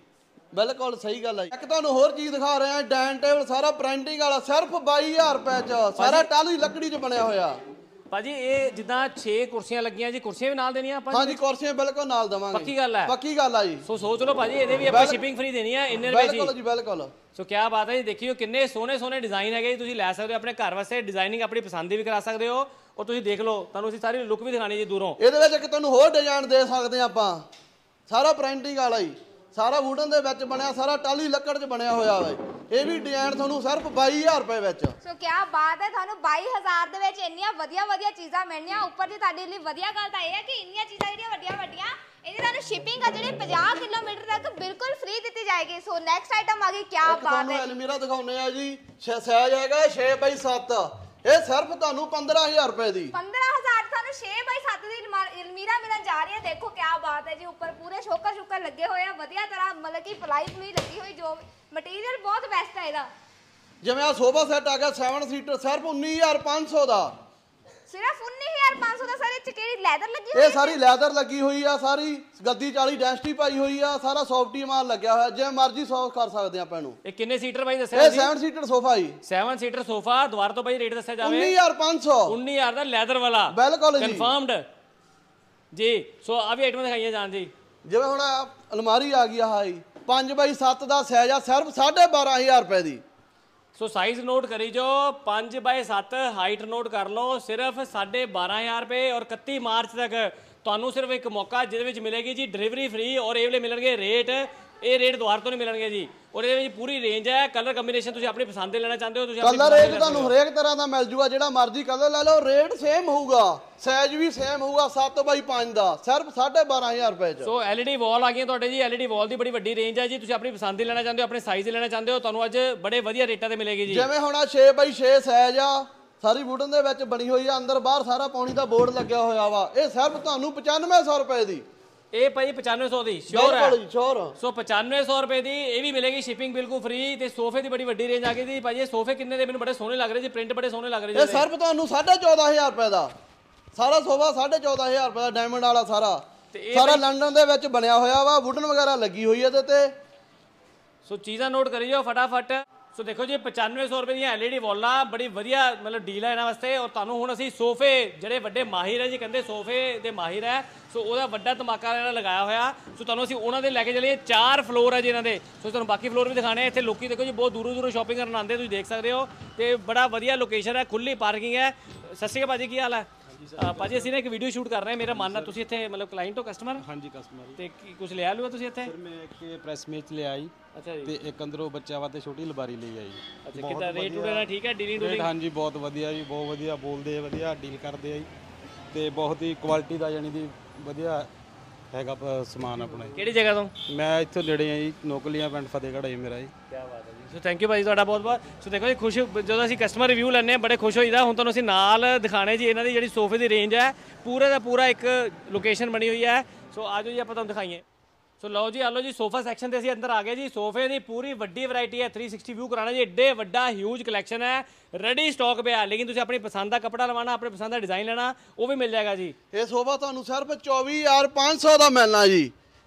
Speaker 1: ਬਿਲਕੁਲ ਸਹੀ ਗੱਲ ਹੈ ਇੱਕ
Speaker 3: ਤੁਹਾਨੂੰ ਹੋਰ ਚੀਜ਼ ਦਿਖਾ ਰਿਹਾ ਡਾਈਨ ਟੇਬਲ ਸਾਰਾ ਪ੍ਰਿੰਟਿੰਗ ਵਾਲਾ ਸਿਰਫ 22000 ਰੁਪਏ ਚ ਸਾਰਾ ਟਾਲੀ ਲੱਕੜੀ ਚ ਬਣਿਆ ਹੋਇਆ
Speaker 1: ਭਾਜੀ ਇਹ ਜਿੱਦਾਂ 6 ਕੁਰਸੀਆਂ ਲੱਗੀਆਂ ਜੀ ਕੁਰਸੀਆਂ ਵੀ ਨਾਲ ਦੇਣੀਆਂ ਆਪਾਂ ਹਾਂਜੀ ਕੁਰਸੀਆਂ ਬਿਲਕੁਲ ਨਾਲ ਦਵਾਂਗੇ ਪੱਕੀ ਗੱਲ ਹੈ ਪੱਕੀ ਗੱਲ ਆ ਜੀ ਸੋ ਸੋਚ ਲਓ ਭਾਜੀ ਇਹਦੇ ਵੀ ਆਪਾਂ ਸ਼ਿਪਿੰਗ ਫ੍ਰੀ ਦੇਣੀ ਆ ਇੰਨੇ ਰੁਪਏ ਜੀ ਬਿਲਕੁਲ ਜੀ ਬਿਲਕੁਲ ਸੋ ਕੀ ਬਾਤ ਹੈ ਜੀ ਦੇਖਿਓ ਕਿੰਨੇ ਸੋਹਣੇ ਸੋਹਣੇ ਡਿਜ਼ਾਈਨ ਹੈਗੇ ਜੀ ਤੁਸੀਂ ਲੈ ਸਕਦੇ ਹੋ ਆਪਣੇ ਘਰ ਵਾਸਤੇ ਡਿਜ਼ਾਈਨਿੰਗ ਆਪਣੀ ਪਸੰਦ ਦੀ ਵੀ ਕਰਾ ਸਕਦੇ ਹੋ ਔਰ ਤੁਸੀਂ ਦੇਖ ਲਓ ਤੁਹਾਨੂੰ ਅਸੀਂ ਸਾਰੀ ਲੁੱਕ ਵੀ ਦਿਖਾਣੀ ਜੀ ਦੂਰੋਂ ਇਹਦੇ ਵਿੱਚ
Speaker 3: ਇੱਕ ਤੁਹਾਨੂੰ ਹੋਰ ਡਿਜ਼ਾਈਨ ਦੇ ਸਕਦੇ ਆ ਆਪਾਂ ਸਾਰਾ ਪ੍ਰਿੰਟਿੰਗ ਵਾਲਾ ਹੀ ਸਾਰਾ ਵੂਡਨ ਦੇ ਵਿੱਚ ਬਣਿਆ ਸਾਰਾ ਟਾਲੀ ਲੱਕੜ 'ਚ ਬਣਿਆ ਹੋਇਆ ਵਾ ਇਹ ਵੀ ਡਿਜ਼ਾਈਨ ਤੁਹਾਨੂੰ ਸਿਰਫ 22000 ਰੁਪਏ ਵਿੱਚ
Speaker 2: ਸੋ ਕੀ ਬਾਤ ਹੈ ਤੁਹਾਨੂੰ 22000 ਦੇ ਵਿੱਚ ਇੰਨੀਆਂ ਵਧੀਆ ਵਧੀਆ ਚੀਜ਼ਾਂ ਮਿਲਣੀਆਂ ਉੱਪਰ ਦੀ ਤੁਹਾਡੇ ਲਈ ਵਧੀਆ ਗੱਲ ਤਾਂ ਇਹ ਹੈ ਕਿ ਇੰਨੀਆਂ ਚੀਜ਼ਾਂ ਜਿਹੜੀਆਂ ਵੱਡੀਆਂ ਵੱਡੀਆਂ ਇਹਦੀ ਤੁਹਾਨੂੰ ਸ਼ਿਪਿੰਗ ਆ ਜਿਹੜੀ 50 ਕਿਲੋਮੀਟਰ ਤੱਕ ਬਿਲਕੁਲ ਫ੍ਰੀ ਦਿੱਤੀ ਜਾਏਗੀ ਸੋ ਨੈਕਸਟ ਆਈਟਮ ਆ ਗਈ ਕੀ ਬਾਤ ਹੈ ਤੁਹਾਨੂੰ
Speaker 3: ਅਲਮੀਰਾ ਦਿਖਾਉਨੇ ਆ ਜੀ ਸਾਈਜ਼ ਹੈਗਾ 6x7 ਇਹ ਸਿਰਫ ਤੁਹਾਨੂੰ 15000 ਰੁਪਏ ਦੀ
Speaker 2: 15000 ਨੂੰ 6 ਬਾਈ 7 ਦੀ ਅਲਮਾਰ- ਅਲਮੀਰਾ ਮਿਲਣ ਜਾ ਰਹੀ ਹੈ ਦੇਖੋ ਕੀ ਬਾਤ ਹੈ ਜੀ ਉੱਪਰ ਪੂਰੇ ਸ਼ੋਕਰ ਸ਼ੁਕਰ ਲੱਗੇ ਹੋਏ ਆ ਵਧੀਆ ਤਰ੍ਹਾਂ ਮਤਲਬ ਕਿ ਪਲਾਈ ਪਲੂਈ ਲੱਗੀ ਹੋਈ ਜੋ ਮਟੀਰੀਅਲ ਬਹੁਤ ਬੈਸਟ ਹੈ ਇਹਦਾ
Speaker 3: ਜਿਵੇਂ ਆ ਸੋਫਾ ਸੈੱਟ ਆ ਗਿਆ 7 ਸੀਟਰ ਸਿਰਫ 19500 ਦਾ
Speaker 2: ਸਿਰਫ 19500 ਦਾ ਸਾਰੇ ਚਕੇਰੀ ਲੈਦਰ ਲੱਗੀ ਹੋਈ ਇਹ ਸਾਰੀ ਲੈਦਰ
Speaker 3: ਲੱਗੀ ਹੋਈ ਆ ਸਾਰੀ ਗੱਦੀ 40 ਡੈਂਸਟੀ ਪਾਈ ਹੋਈ ਆ ਸਾਰਾ ਸੌਫਟੀ ਮਾਲ ਲੱਗਿਆ ਹੋਇਆ ਜੇ ਮਰਜ਼ੀ ਸੌਫ ਕਰ ਸਕਦੇ ਆ ਆਪਾਂ ਨੂੰ
Speaker 1: ਇਹ ਕਿੰਨੇ ਸੀਟਰ ਬਾਈ ਦੱਸਿਆ ਇਹ 7 ਸੀਟਰ ਸੋਫਾ ਜੀ 7 ਸੀਟਰ ਸੋਫਾ ਦੁਬਾਰਾ ਤੋਂ ਬਾਈ ਰੇਟ ਦੱਸਿਆ ਜਾਵੇ 19500 19000 ਦਾ ਲੈਦਰ ਵਾਲਾ ਬਿਲਕੁਲ ਜੀ ਕਨਫਰਮਡ ਜੀ ਸੋ ਆ ਵੀ ਆਈਟਮ ਦਿਖਾਈਆਂ ਜਾਣ ਜੀ ਜਿਵੇਂ ਹੁਣ ਅਲਮਾਰੀ ਆ
Speaker 3: ਗਈ ਆ ਹਾਈ 5 ਬਾਈ 7 ਦਾ ਸਾਈਜ਼ ਆ ਸਿਰਫ 12500 ਰੁਪਏ ਦੀ
Speaker 1: ਸੋ ਸਾਈਜ਼ ਨੋਟ ਕਰੀ ਜੋ 5 7 ਹਾਈਟ ਨੋਟ ਕਰ ਲਓ ਸਿਰਫ 12500 ਰੁਪਏ ਔਰ 31 ਮਾਰਚ ਤੱਕ ਤੁਹਾਨੂੰ ਸਿਰਫ ਇੱਕ ਮੌਕਾ ਜਿਹਦੇ ਵਿੱਚ ਮਿਲੇਗੀ ਜੀ ਡਿਲੀਵਰੀ ਫ੍ਰੀ ਔਰ ਇਹ ਵਾਲੇ ਮਿਲਣਗੇ ਰੇਟ ਇਹ ਰੇਟ ਦੁਆਰ ਤੋਂ ਨਹੀਂ ਮਿਲਣਗੇ ਜੀ ਔਰ ਇਹਦੇ ਵਿੱਚ ਪੂਰੀ ਰੇਂਜ ਹੈ ਕਲਰ ਕੰਬੀਨੇਸ਼ਨ ਤੁਸੀਂ ਆਪਣੀ ਪਸੰਦ ਦੇ ਲੈਣਾ ਚਾਹੁੰਦੇ ਹੋ ਤੁਸੀਂ ਆਪਣੀ ਕਲਰ ਰੇਟ ਤੁਹਾਨੂੰ ਹਰੇਕ
Speaker 3: ਤਰ੍ਹਾਂ ਦਾ ਮਿਲ ਜੂਗਾ ਜਿਹੜਾ ਮਰਜ਼ੀ ਕਲਰ ਲੈ ਲਓ ਰੇਟ ਸੇਮ ਹੋਊਗਾ ਸਾਈਜ਼ ਵੀ ਸੇਮ ਹੋਊਗਾ 7/5 ਦਾ ਸਿਰਫ 12500 ਰੁਪਏ ਚ
Speaker 1: ਸੋ LED ਵਾਲ ਆ ਗਈਆਂ ਤੁਹਾਡੇ ਜੀ LED ਵਾਲ ਦੀ ਬੜੀ ਵੱਡੀ ਰੇਂਜ ਹੈ ਜੀ ਤੁਸੀਂ ਆਪਣੀ ਪਸੰਦ ਦੀ ਲੈਣਾ ਚਾਹੁੰਦੇ ਹੋ ਆਪਣੇ ਸਾਈਜ਼ ਦੇ ਲੈਣਾ ਚਾਹੁੰਦੇ ਹੋ ਤੁਹਾਨੂੰ ਅੱਜ ਬੜੇ ਵਧੀਆ ਰੇਟਾਂ ਤੇ ਮਿਲੇਗੀ ਜੀ ਜਿਵੇਂ ਹੁਣ
Speaker 3: ਆ 6x6 ਸਾਈਜ਼ ਆ ਸਾਰੀ ਵੁੱਡਨ ਦੇ ਵਿੱਚ ਬਣੀ ਹੋਈ ਆ ਅੰਦਰ ਬਾਹਰ ਸਾਰਾ ਪਾਣੀ ਦਾ ਬੋਰਡ ਲੱਗਿਆ ਹੋਇਆ ਵਾ ਇਹ ਸਿਰਫ ਤੁਹਾਨੂੰ 9500 ਰੁਪਏ ਦੀ
Speaker 1: ਇਹ ਭਾਈ 9500 ਦੀ ਸ਼ੋਰ ਹੈ ਸ਼ੋਰ ਸੋ 9500 ਰੁਪਏ ਦੀ ਇਹ ਵੀ ਮਿਲੇਗੀ ਸ਼ਿਪਿੰਗ ਬਿਲਕੁਲ ਫ੍ਰੀ ਤੇ ਸੋਫੇ ਦੀ ਬੜੀ ਵੱਡੀ ਰੇਂਜ ਆ ਗਈ ਦੀ ਭਾਈ ਇਹ ਸੋਫੇ ਕਿੰਨੇ ਦੇ ਮੈਨੂੰ ਬੜੇ ਸੋਹਣੇ ਲੱਗ ਰਹੇ ਜੀ ਪ੍ਰਿੰਟ ਬੜੇ ਸੋਹਣੇ ਲੱਗ ਰਹੇ ਜੀ ਇਹ ਸਿਰਫ
Speaker 3: ਤੁਹਾਨੂੰ 14000 ਰੁਪਏ ਦਾ ਸਾਰਾ ਸੋਫਾ 14000 ਰੁਪਏ ਦਾ ਡਾਇਮੰਡ ਵਾਲਾ ਸਾਰਾ ਸਾਰਾ ਲੰਡਨ ਦੇ ਵਿੱਚ ਬਣਿਆ ਹੋਇਆ ਵਾ ਵੁਡਨ ਵਗੈਰਾ ਲੱਗੀ ਹੋਈ
Speaker 1: ਹੈ ਤੇ ਤੇ ਸੋ ਚੀਜ਼ਾਂ ਨੋਟ ਜਾਓ ਫਟਾਫਟ ਸੋ ਦੇਖੋ ਜੀ 9500 ਰੁਪਏ ਦੀਆਂ ਐਲਈਡੀ ਵਾਲਾਂ ਬੜੀ ਵਧੀਆ ਮਤਲਬ ਡੀਲ ਹੈ ਇਹਨਾਂ ਵਾਸਤੇ ਔਰ ਤੁਹਾਨੂੰ ਹੁਣ ਅਸੀਂ ਸੋਫੇ ਜਿਹੜੇ ਵੱਡੇ ਮਾਹਿਰ ਹੈ ਜੀ ਕਹਿੰਦੇ ਸੋਫੇ ਦੇ ਮਾਹਿਰ ਹੈ ਸੋ ਉਹਦਾ ਵੱਡਾ ਧਮਾਕਾ ਇਹਨਾਂ ਲਗਾਇਆ ਹੋਇਆ ਸੋ ਤੁਹਾਨੂੰ ਅਸੀਂ ਉਹਨਾਂ ਦੇ ਲੈ ਕੇ ਚਲੀਏ ਚਾਰ ਫਲੋਰ ਹੈ ਜੀ ਇਹਨਾਂ ਦੇ ਸੋ ਤੁਹਾਨੂੰ ਬਾਕੀ ਫਲੋਰ ਵੀ ਦਿਖਾਣੇ ਇੱਥੇ ਲੋਕੀ ਦੇਖੋ ਜੀ ਬਹੁਤ ਦੂਰੋਂ ਦੂਰੋਂ ਸ਼ਾਪਿੰਗ ਕਰਨ ਆਉਂਦੇ ਤੁਸੀਂ ਦੇਖ ਸਕਦੇ ਹੋ ਤੇ ਬੜਾ ਵਧੀਆ ਲੋਕੇਸ਼ਨ ਹੈ ਖੁੱਲੀ ਪਾਰਕਿੰਗ ਹੈ ਸਤਿ ਸ਼੍ਰੀ ਅਕਾਲ ਭਾਜੀ ਕੀ ਹਾਲ ਹੈ ਭਾਜੀ ਅਸੀਂ ਨਾ ਇੱਕ ਵੀਡੀਓ ਸ਼ੂਟ ਕਰ ਰਹੇ ਹਾਂ ਮੇਰਾ ਮੰਨਣਾ ਤੁਸੀਂ ਇੱਥੇ ਮਤਲਬ ਕਲਾਇੰਟ ਹੋ ਕਸਟਮਰ ਹਾਂਜੀ ਕਸਟਮਰ ਤੇ ਕੁਝ ਲਿਆ ਲੂਆ ਤੁਸੀਂ ਇੱਥੇ ਸਰ ਮੈਂ ਇੱਕ ਪ੍ਰੈਸ ਮੀਟ ਲਿਆਈ ਤੇ ਇੱਕ ਅੰਦਰੋਂ ਬੱਚਿਆਂ ਵਾਸਤੇ ਛੋਟੀ ਲਬਾਰੀ ਲਈ ਆਈ ਅੱਛਾ ਕਿਤਾ ਰੇਟ ਉਹਦਾ ਠੀਕ ਹੈ ਡੀਲਿੰਗ ਰੇਟ ਹਾਂਜੀ ਬਹੁਤ ਵਧੀਆ ਜੀ ਬਹੁਤ ਵਧੀਆ ਬੋਲਦੇ ਆ ਵਧੀਆ ਡੀਲ ਕਰਦੇ ਆ ਜੀ ਤੇ ਬਹੁਤ ਹੀ ਕੁਆਲਿਟੀ ਦਾ ਯਾਨੀ ਦੀ ਵਧੀਆ ਹੈਗਾ ਸਮਾਨ ਆਪਣਾ ਕਿਹੜੀ ਜਗ੍ਹਾ ਤੋਂ ਮੈਂ ਇੱਥੋਂ ਨੇੜੇ ਆ ਜੀ ਨੋਕਲੀਆਂ ਪਿੰਡ ਫਤਿਹਗੜ੍ਹ ਹੈ ਜੀ ਮੇਰਾ ਜੀ ਕੀ ਬਾਤ ਹੈ ਜੀ ਸੋ ਥੈਂਕ ਯੂ ਭਾਈ ਤੁਹਾਡਾ ਬਹੁਤ ਬਹੁਤ ਸੋ ਦੇਖੋ ਜੀ ਖੁਸ਼ ਜਦੋਂ ਅਸੀਂ ਕਸਟਮਰ ਰਿਵਿਊ ਲੈਣੇ ਆ ਬੜੇ ਖੁਸ਼ ਹੋਈਦਾ ਹੁਣ ਤੁਹਾਨੂੰ ਅਸੀਂ ਨਾਲ ਦਿਖਾਣੇ ਜੀ ਇਹਨਾਂ ਦੀ ਜਿਹੜੀ ਸੋਫੇ ਦੀ ਰੇਂਜ ਹੈ ਪੂਰੇ ਦਾ ਪੂਰਾ ਇੱਕ ਲੋਕੇਸ਼ਨ ਬਣੀ ਹੋਈ ਹੈ ਸੋ ਆਜੋ ਜੀ ਆਪਾਂ ਤੁਹਾਨੂੰ ਦਿਖਾਈਏ ਸੋ ਲਓ ਜੀ ਆਲੋ ਜੀ ਸੋਫਾ ਸੈਕਸ਼ਨ ਤੇ ਅਸੀਂ ਅੰਦਰ ਆ ਗਏ ਜੀ ਸੋਫੇ ਦੀ ਪੂਰੀ ਵੱਡੀ ਵੈਰਾਈਟੀ ਹੈ 360 ਵਿਊ ਕਰਾਣਾ ਜੀ ਏਡੇ ਵੱਡਾ ਹਿਊਜ ਕਲੈਕਸ਼ਨ ਹੈ ਰੈਡੀ ਸਟਾਕ ਪਿਆ ਲੇਕਿਨ ਤੁਸੀਂ ਆਪਣੀ ਪਸੰਦ ਦਾ ਕਪੜਾ ਲਵਾਣਾ ਆਪਣੇ ਪਸੰਦ ਦਾ ਡਿਜ਼ਾਈਨ ਲੈਣਾ ਉਹ ਵੀ ਮਿਲ ਜਾਏਗਾ ਜੀ ਇਹ ਸੋਫਾ
Speaker 3: ਤੁਹਾਨੂੰ ਸਿਰਫ 24500 ਦਾ ਮਿਲਣਾ ਜੀ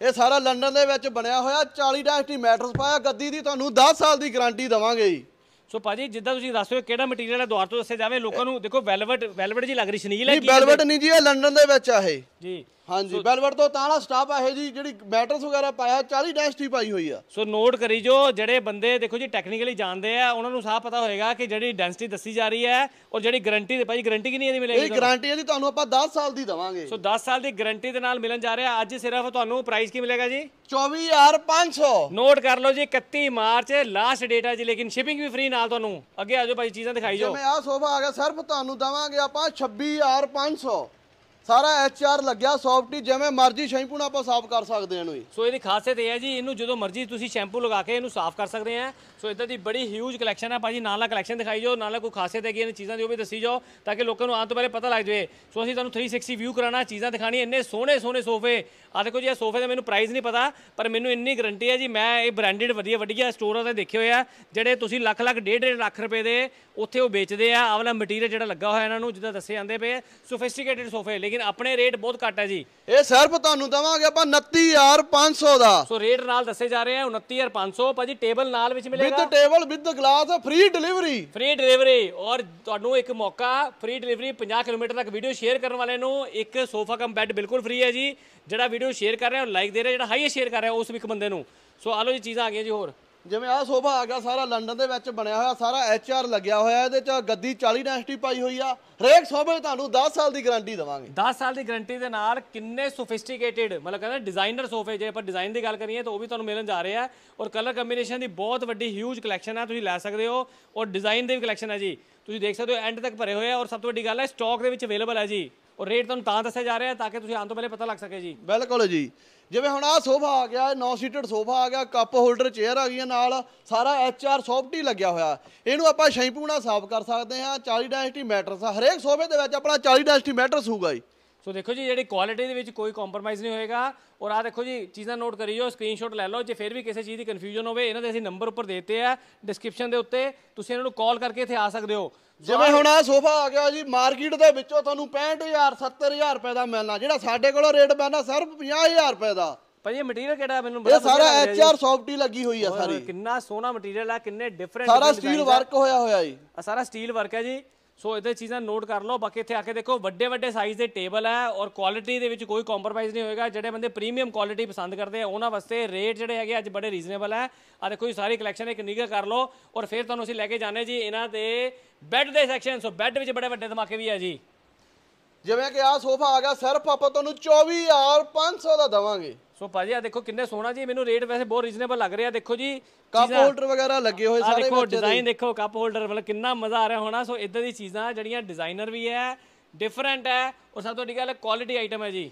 Speaker 3: ਇਹ ਸਾਰਾ ਲੰਡਨ ਦੇ ਵਿੱਚ ਬਣਿਆ ਹੋਇਆ 40 ਡਾਇਸਟੀ ਮੈਟਰਸ ਪਾਇਆ ਗੱਦੀ ਦੀ ਤੁਹਾਨੂੰ 10 ਸਾਲ ਦੀ ਗਾਰੰਟੀ ਦਵਾਂਗੇ ਜੀ
Speaker 1: ਸੋ ਭਾਜੀ ਜਿੱਦਾਂ ਤੁਸੀਂ ਦੱਸ ਰਹੇ ਕਿਹੜਾ ਮਟੀਰੀਅਲ ਹੈ ਦੁਆਰ ਤੋਂ ਦੱਸਿਆ ਜਾਵੇ ਲੋਕਾਂ ਨੂੰ ਦੇਖੋ ਵੈਲਵਟ ਵੈਲਵਟ ਜੀ ਲੱਗ ਰਹੀ ਸ਼ਨੀਲ ਹੈ ਕੀ ਵੈਲਵਟ ਨਹੀਂ
Speaker 3: ਜੀ ਇਹ ਲੰਡਨ ਦੇ ਵਿੱਚ ਆ ਇਹ ਜੀ ਹਾਂਜੀ ਬੈਲਵਰ ਤੋਂ ਤਾਲਾ ਸਟਾਫ ਆ ਇਹ ਜੀ ਜਿਹੜੀ ਮੈਟਰਸ ਵਗੈਰਾ ਪਾਇਆ 40 ਡੈਸ਼ਟੀ
Speaker 1: ਪਾਈ ਹੋਈ ਆ ਸੋ ਨੋਟ ਕਰੀ ਜੋ ਜਿਹੜੇ ਬੰਦੇ ਦੇਖੋ ਜੀ ਟੈਕਨੀਕਲੀ ਜਾਣਦੇ ਆ ਉਹਨਾਂ ਨੂੰ ਸਾਫ ਪਤਾ ਹੋਏਗਾ ਕਿ ਜਿਹੜੀ ਡੈਂਸਿਟੀ ਦੱਸੀ ਜਾ ਰਹੀ ਹੈ ਔਰ ਜਿਹੜੀ ਗਾਰੰਟੀ ਦੇ ਭਾਈ ਗਾਰੰਟੀ ਕਿੰਨੀ ਇਹਦੀ ਮਿਲੇਗੀ ਇਹ ਗਾਰੰਟੀ
Speaker 3: ਇਹਦੀ ਤੁਹਾਨੂੰ ਆਪਾਂ 10 ਸਾਲ ਦੀ
Speaker 1: ਦਵਾਂਗੇ ਸੋ 10 ਸਾਲ ਦੀ ਗਾਰੰਟੀ ਦੇ ਨਾਲ ਮਿਲਣ ਜਾ ਰਿਹਾ ਅੱਜ ਸਿਰਫ ਤੁਹਾਨੂੰ ਪ੍ਰਾਈਸ ਕੀ ਮਿਲੇਗਾ ਜੀ 24500 ਨੋਟ ਕਰ ਲਓ ਜੀ 31 ਮਾਰਚ ਲਾਸਟ ਡੇਟ ਹੈ ਜੀ ਲੇਕਿਨ ਸ਼ਿਪਿੰਗ ਵੀ ਫ੍ਰੀ ਨਾਲ ਤੁਹਾਨੂੰ ਅੱਗੇ ਆਜੋ ਭਾਈ ਚੀਜ਼ਾਂ ਦਿਖਾਈ ਜੋ ਜਿਵੇਂ
Speaker 3: ਆ ਸੋਫਾ ਆ ਗਿਆ ਸਿਰਫ ਤੁਹਾਨੂੰ ਦਵਾਂਗੇ ਆਪਾਂ 26500 ਸਾਰਾ ਐਚਆਰ ਲੱਗਿਆ ਸੌਫਟੀ ਜਿਵੇਂ ਮਰਜ਼ੀ ਸ਼ੈਂਪੂ ਨਾਲ ਆਪਾਂ ਸਾਫ਼ ਕਰ ਸਕਦੇ ਹਾਂ ਇਹਨੂੰ ਹੀ
Speaker 1: ਸੋ ਇਹਦੀ ਖਾਸੀਅਤ ਇਹ ਹੈ ਜੀ ਇਹਨੂੰ ਜਦੋਂ ਮਰਜ਼ੀ ਤੁਸੀਂ ਸ਼ੈਂਪੂ ਲਗਾ ਕੇ ਇਹਨੂੰ ਸਾਫ਼ ਕਰ ਸਕਦੇ ਆ ਸੋ ਇਦਾਂ ਦੀ ਬੜੀ ਹਿਊਜ ਕਲੈਕਸ਼ਨ ਹੈ ਭਾਜੀ ਨਾਲ ਨਾਲ ਕਲੈਕਸ਼ਨ ਦਿਖਾਈ ਜਾਓ ਨਾਲ ਕੋਈ ਖਾਸੀਅਤ ਹੈ ਕਿ ਇਹਨਾਂ ਚੀਜ਼ਾਂ ਦੀ ਉਹ ਵੀ ਦੱਸੀ ਜਾਓ ਤਾਂ ਕਿ ਲੋਕਾਂ ਨੂੰ ਆਉਣ ਤੋਂ ਪਹਿਲੇ ਪਤਾ ਲੱਗ ਜਾਵੇ ਸੋ ਅਸੀਂ ਤੁਹਾਨੂੰ 360 ਵਿਊ ਕਰਾਣਾ ਚੀਜ਼ਾਂ ਦਿਖਾਣੀ ਇੰਨੇ ਸੋਹਣੇ ਸੋਹਣੇ ਸੋਫੇ ਆ ਦੇਖੋ ਜੀ ਇਹ ਸੋਫੇ ਦਾ ਮੈਨੂੰ ਪ੍ਰਾਈਸ ਨਹੀਂ ਪਤਾ ਪਰ ਮੈਨੂੰ ਇੰਨੀ ਗਰੰਟੀ ਹੈ ਜੀ ਮੈਂ ਇਹ ਬ੍ਰਾਂਡਡ ਵਧੀਆ ਵਧੀਆ ਸਟੋਰਾਂ ਤੇ ਦੇਖੇ ਹੋਇਆ ਜਿਹੜੇ ਤੁਸੀਂ ਲੱਖ ਲੱਖ ਡੇਢ ਡੇਢ ਲੱਖ ਰੁਪਏ ਦੇ ਉੱਥੇ ਉਹ ਵੇਚਦੇ ਆ ਆਵਲਾ ਮਟੀਰੀਅਲ ਜਿਹੜਾ ਲੱਗਾ ਹੋਇਆ ਇਹਨਾਂ ਨੂੰ ਜਿੱਦਾਂ ਦੱਸੇ ਜਾਂਦੇ ਪਏ ਸੋਫਿਸਟੀਕੇਟਿਡ ਸੋਫੇ ਲੇਕਿਨ ਆਪਣੇ ਰੇਟ ਬਹੁਤ ਘੱਟ ਹੈ ਜੀ
Speaker 3: ਇਹ ਸਿਰਫ ਤੁਹਾਨੂੰ ਦਵਾਂਗੇ ਆਪਾਂ 29500 ਦਾ
Speaker 1: ਸੋ ਰੇਟ ਨਾਲ ਦੱਸੇ ਜਾ ਰਹੇ ਆ 29500 ਭਾਜੀ ਟੇਬਲ ਨਾਲ ਵਿੱਚ ਮਿਲੇਗਾ with
Speaker 3: table with glass free delivery
Speaker 1: free delivery ਔਰ ਤੁਹਾਨੂੰ ਇੱਕ ਮੌਕਾ ਫ੍ਰੀ ਡਿਲੀਵਰੀ 50 ਕਿਲੋਮੀਟਰ ਤੱਕ ਵੀਡੀਓ ਸ਼ੇਅਰ ਕਰਨ ਵਾਲੇ ਨੂੰ ਇੱਕ ਸੋਫਾ ਕਮ ਬੈੱਡ ਬਿਲਕੁਲ ਫ੍ਰੀ ਹੈ ਜੀ ਜਿਹੜਾ ਵੀਡੀਓ ਸ਼ੇਅਰ ਕਰ ਰਿਹਾ ਔਰ ਲਾਈਕ ਦੇ ਰਿਹਾ ਜਿਹੜਾ ਹਾਈਏ ਸ਼ੇਅਰ ਕਰ ਰਿਹਾ ਉਸ ਵੀ ਇੱਕ ਬੰਦੇ ਨੂੰ ਸੋ ਆ ਲੋ ਜੀ ਚੀਜ਼ਾਂ ਆ ਗਈਆਂ ਜੀ ਹੋਰ
Speaker 3: ਜਿਵੇਂ ਆਹ ਸੋਫਾ ਆ ਗਿਆ ਸਾਰਾ ਲੰਡਨ ਦੇ ਵਿੱਚ ਬਣਿਆ ਹੋਇਆ ਸਾਰਾ ਐਚਆਰ ਲੱਗਿਆ ਹੋਇਆ ਇਹਦੇ ਚ ਗੱਦੀ 40 ਨੈਸਟੀ ਪਾਈ ਹੋਈ ਆ ਹਰੇਕ ਸੋਫੇ ਤੁਹਾਨੂੰ 10 ਸਾਲ ਦੀ ਗਾਰੰਟੀ ਦਵਾਂਗੇ
Speaker 1: 10 ਸਾਲ ਦੀ ਗਾਰੰਟੀ ਦੇ ਨਾਲ ਕਿੰਨੇ ਸੋਫਿਸਟੀਕੇਟਿਡ ਮਤਲਬ ਕਹਿੰਦਾ ਡਿਜ਼ਾਈਨਰ ਸੋਫੇ ਜੇ ਆਪਾਂ ਡਿਜ਼ਾਈਨ ਦੀ ਗੱਲ ਕਰੀਏ ਤਾਂ ਉਹ ਵੀ ਤੁਹਾਨੂੰ ਮਿਲਣ ਜਾ ਰਿਹਾ ਔਰ ਕਲਰ ਕੰਬੀਨੇਸ਼ਨ ਦੀ ਬਹੁਤ ਵੱਡੀ ਹਿਊਜ ਕਲੈਕਸ਼ਨ ਆ ਤੁਸੀਂ ਲੈ ਸਕਦੇ ਹੋ ਔਰ ਡਿਜ਼ਾਈਨ ਦੇ ਵੀ ਕਲੈਕਸ਼ਨ ਆ ਜੀ ਤੁਸੀਂ ਦੇਖ ਸਕਦੇ ਹੋ ਐਂਡ ਤੱਕ ਭਰੇ ਹੋਏ ਆ ਔਰ ਸਭ ਤੋਂ ਵੱਡੀ ਗੱਲ ਹੈ ਸਟਾਕ ਦੇ ਵਿੱਚ ਅਵੇਲੇਬਲ ਹੈ ਜੀ ਔਰ ਰੇਟ ਤੁਹਾਨੂੰ ਤਾਂ ਦੱਸਿਆ ਜਾ ਰਿਹਾ ਹੈ ਤਾਂ ਕਿ ਤੁਸੀਂ ਆਉਣ ਤੋਂ ਪਹਿਲੇ ਪਤਾ ਲੱਗ ਸਕੇ ਜੀ
Speaker 3: ਬਿਲਕੁਲ ਜੀ ਜਿਵੇਂ ਹੁਣ ਆ ਸੋਫਾ ਆ ਗਿਆ ਇਹ 9 ਸੀਟਡ ਸੋਫਾ ਆ ਗਿਆ ਕੱਪ ਹੋਲਡਰ ਚੇਅਰ ਆ ਗਈਆਂ ਨਾਲ ਸਾਰਾ ਐਚ ਆਰ ਸੌਫਟੀ ਲੱਗਿਆ ਹੋਇਆ ਇਹਨੂੰ ਆਪਾਂ ਸ਼ੈਂਪੂ ਨਾਲ ਸਾਫ਼ ਕਰ ਸਕਦੇ ਹਾਂ 40 ਡੈਸਟੀ ਮੈਟਰਸ ਆ ਹਰੇਕ ਸੋਫੇ ਦੇ ਵਿੱਚ ਆਪਣਾ 40 ਡੈਸਟੀ ਮੈਟਰਸ ਹੋਊਗਾ ਜੀ
Speaker 1: ਸੋ ਦੇਖੋ ਜੀ ਜਿਹੜੀ ਕੁਆਲਿਟੀ ਦੇ ਵਿੱਚ ਕੋਈ ਕੰਪਰੋਮਾਈਜ਼ ਨਹੀਂ ਹੋਏਗਾ ਔਰ ਆ ਦੇਖੋ ਜੀ ਚੀਜ਼ਾਂ ਨੋਟ ਕਰੀਓ ਸਕਰੀਨਸ਼ਾਟ ਲੈ ਲਓ ਜੇ ਫਿਰ ਵੀ ਕਿਸੇ ਚੀਜ਼ ਦੀ ਕਨਫਿਊਜ਼ਨ ਹੋਵੇ ਇਹਨਾਂ ਦੇ ਅਸੀਂ ਨੰਬਰ ਉੱਪਰ ਦਿੱਤੇ ਆ ਡਿਸਕ੍ਰਿਪਸ਼ਨ ਦੇ ਉੱਤੇ ਤੁਸੀਂ ਇਹਨਾਂ ਨੂੰ ਕਾਲ ਕਰਕੇ ਇੱਥੇ ਆ ਸਕਦੇ ਹੋ ਜਿਵੇਂ ਹੁਣ ਆ
Speaker 3: ਸੋਫਾ ਆ ਗਿਆ ਜੀ ਮਾਰਕੀਟ ਦੇ ਵਿੱਚੋਂ ਤੁਹਾਨੂੰ 65000 70000 ਰੁਪਏ ਦਾ ਮਿਲਣਾ ਜਿਹੜਾ ਸਾਡੇ ਕੋਲੋਂ ਰੇਟ ਬੰਨਾ ਸਿਰਫ 50000 ਰੁਪਏ ਦਾ ਭਾਈ ਇਹ ਮਟੀਰੀਅਲ ਕਿਹੜਾ ਮੈਨੂੰ ਬੜਾ ਇਹ ਸਾਰਾ ਐਚਆਰ
Speaker 1: ਸੌਫਟੀ ਲੱਗੀ ਹੋਈ ਆ ਸਾਰੀ ਕਿੰਨਾ ਸੋਹਣਾ ਮਟੀਰੀਅਲ ਆ ਕਿੰਨੇ ਡਿਫਰੈਂਟ ਸਾਰਾ ਸਟੀਲ ਵਰਕ ਹੋਇਆ ਹੋਇਆ ਜੀ ਆ ਸਾਰਾ ਸਟੀਲ ਵਰਕ ਹੈ ਜੀ ਸੋ ਇਹਦੇ ਚੀਜ਼ਾਂ ਨੋਟ ਕਰ ਲਓ ਬਾਕੀ ਇੱਥੇ ਆ ਕੇ ਦੇਖੋ ਵੱਡੇ ਵੱਡੇ ਸਾਈਜ਼ ਦੇ ਟੇਬਲ ਹੈ ਔਰ ਕੁਆਲਿਟੀ ਦੇ ਵਿੱਚ ਕੋਈ ਕੰਪਰੋਮਾਈਜ਼ ਨਹੀਂ ਹੋਏਗਾ ਜਿਹੜੇ ਬੰਦੇ ਪ੍ਰੀਮੀਅਮ ਕੁਆਲਿਟੀ ਪਸੰਦ ਕਰਦੇ ਆ ਉਹਨਾਂ ਵਾਸਤੇ ਰੇਟ ਜਿਹੜੇ ਹੈਗੇ ਅੱਜ ਬੜੇ ਰੀਜ਼ਨੇਬਲ ਹੈ ਆ ਦੇਖੋ ਜੀ ਸਾਰੀ ਕਲੈਕਸ਼ਨ ਇੱਕ ਨਿਗਾਹ ਕਰ ਲਓ ਔਰ ਫਿਰ ਤੁਹਾਨੂੰ ਅਸੀਂ ਲੈ ਕੇ ਜਾਣੇ ਜੀ ਇਹਨਾਂ ਦੇ ਬੈੱਡ ਦੇ ਸੈਕਸ਼ਨ ਸੋ ਬੈੱਡ ਵਿੱਚ ਬੜੇ ਵੱਡੇ ਧਮਾਕੇ ਵੀ ਆ ਜੀ ਜਿਵੇਂ ਕਿ ਆ ਸੋਫਾ ਆ ਗਿਆ
Speaker 3: ਸਿਰਫ ਆਪਾਂ ਤੁਹਾਨੂੰ 24500
Speaker 1: ਦਾ ਦਵਾਂਗੇ ਸੋ ਭਾਜੀ ਆ ਦੇਖੋ ਕਿੰਨੇ ਸੋਹਣਾ ਜੀ ਮੈਨੂੰ ਰੇਟ ਵੈਸੇ ਬਹੁਤ ਰੀਜ਼ਨੇਬਲ ਲੱਗ ਰਿਹਾ ਦੇਖੋ ਜੀ ਕੱਪ ਹੋਲਡਰ ਵਗੈਰਾ ਲੱਗੇ ਹੋਏ ਆ ਸਾਰੇ ਦੇਖੋ ਡਿਜ਼ਾਈਨ ਦੇਖੋ ਕੱਪ ਹੋਲਡਰ ਮਤਲਬ ਕਿੰਨਾ ਮਜ਼ਾ ਆ ਰਿਹਾ ਹੋਣਾ ਸੋ ਇਦਾਂ ਦੀ ਚੀਜ਼ਾਂ ਜਿਹੜੀਆਂ ਡਿਜ਼ਾਈਨਰ ਵੀ ਹੈ ਡਿਫਰੈਂਟ ਹੈ ਔਰ ਸਭ ਤੋਂ ਵੱਡੀ ਗੱਲ ਕੁਆਲਿਟੀ ਆਈਟਮ ਹੈ ਜੀ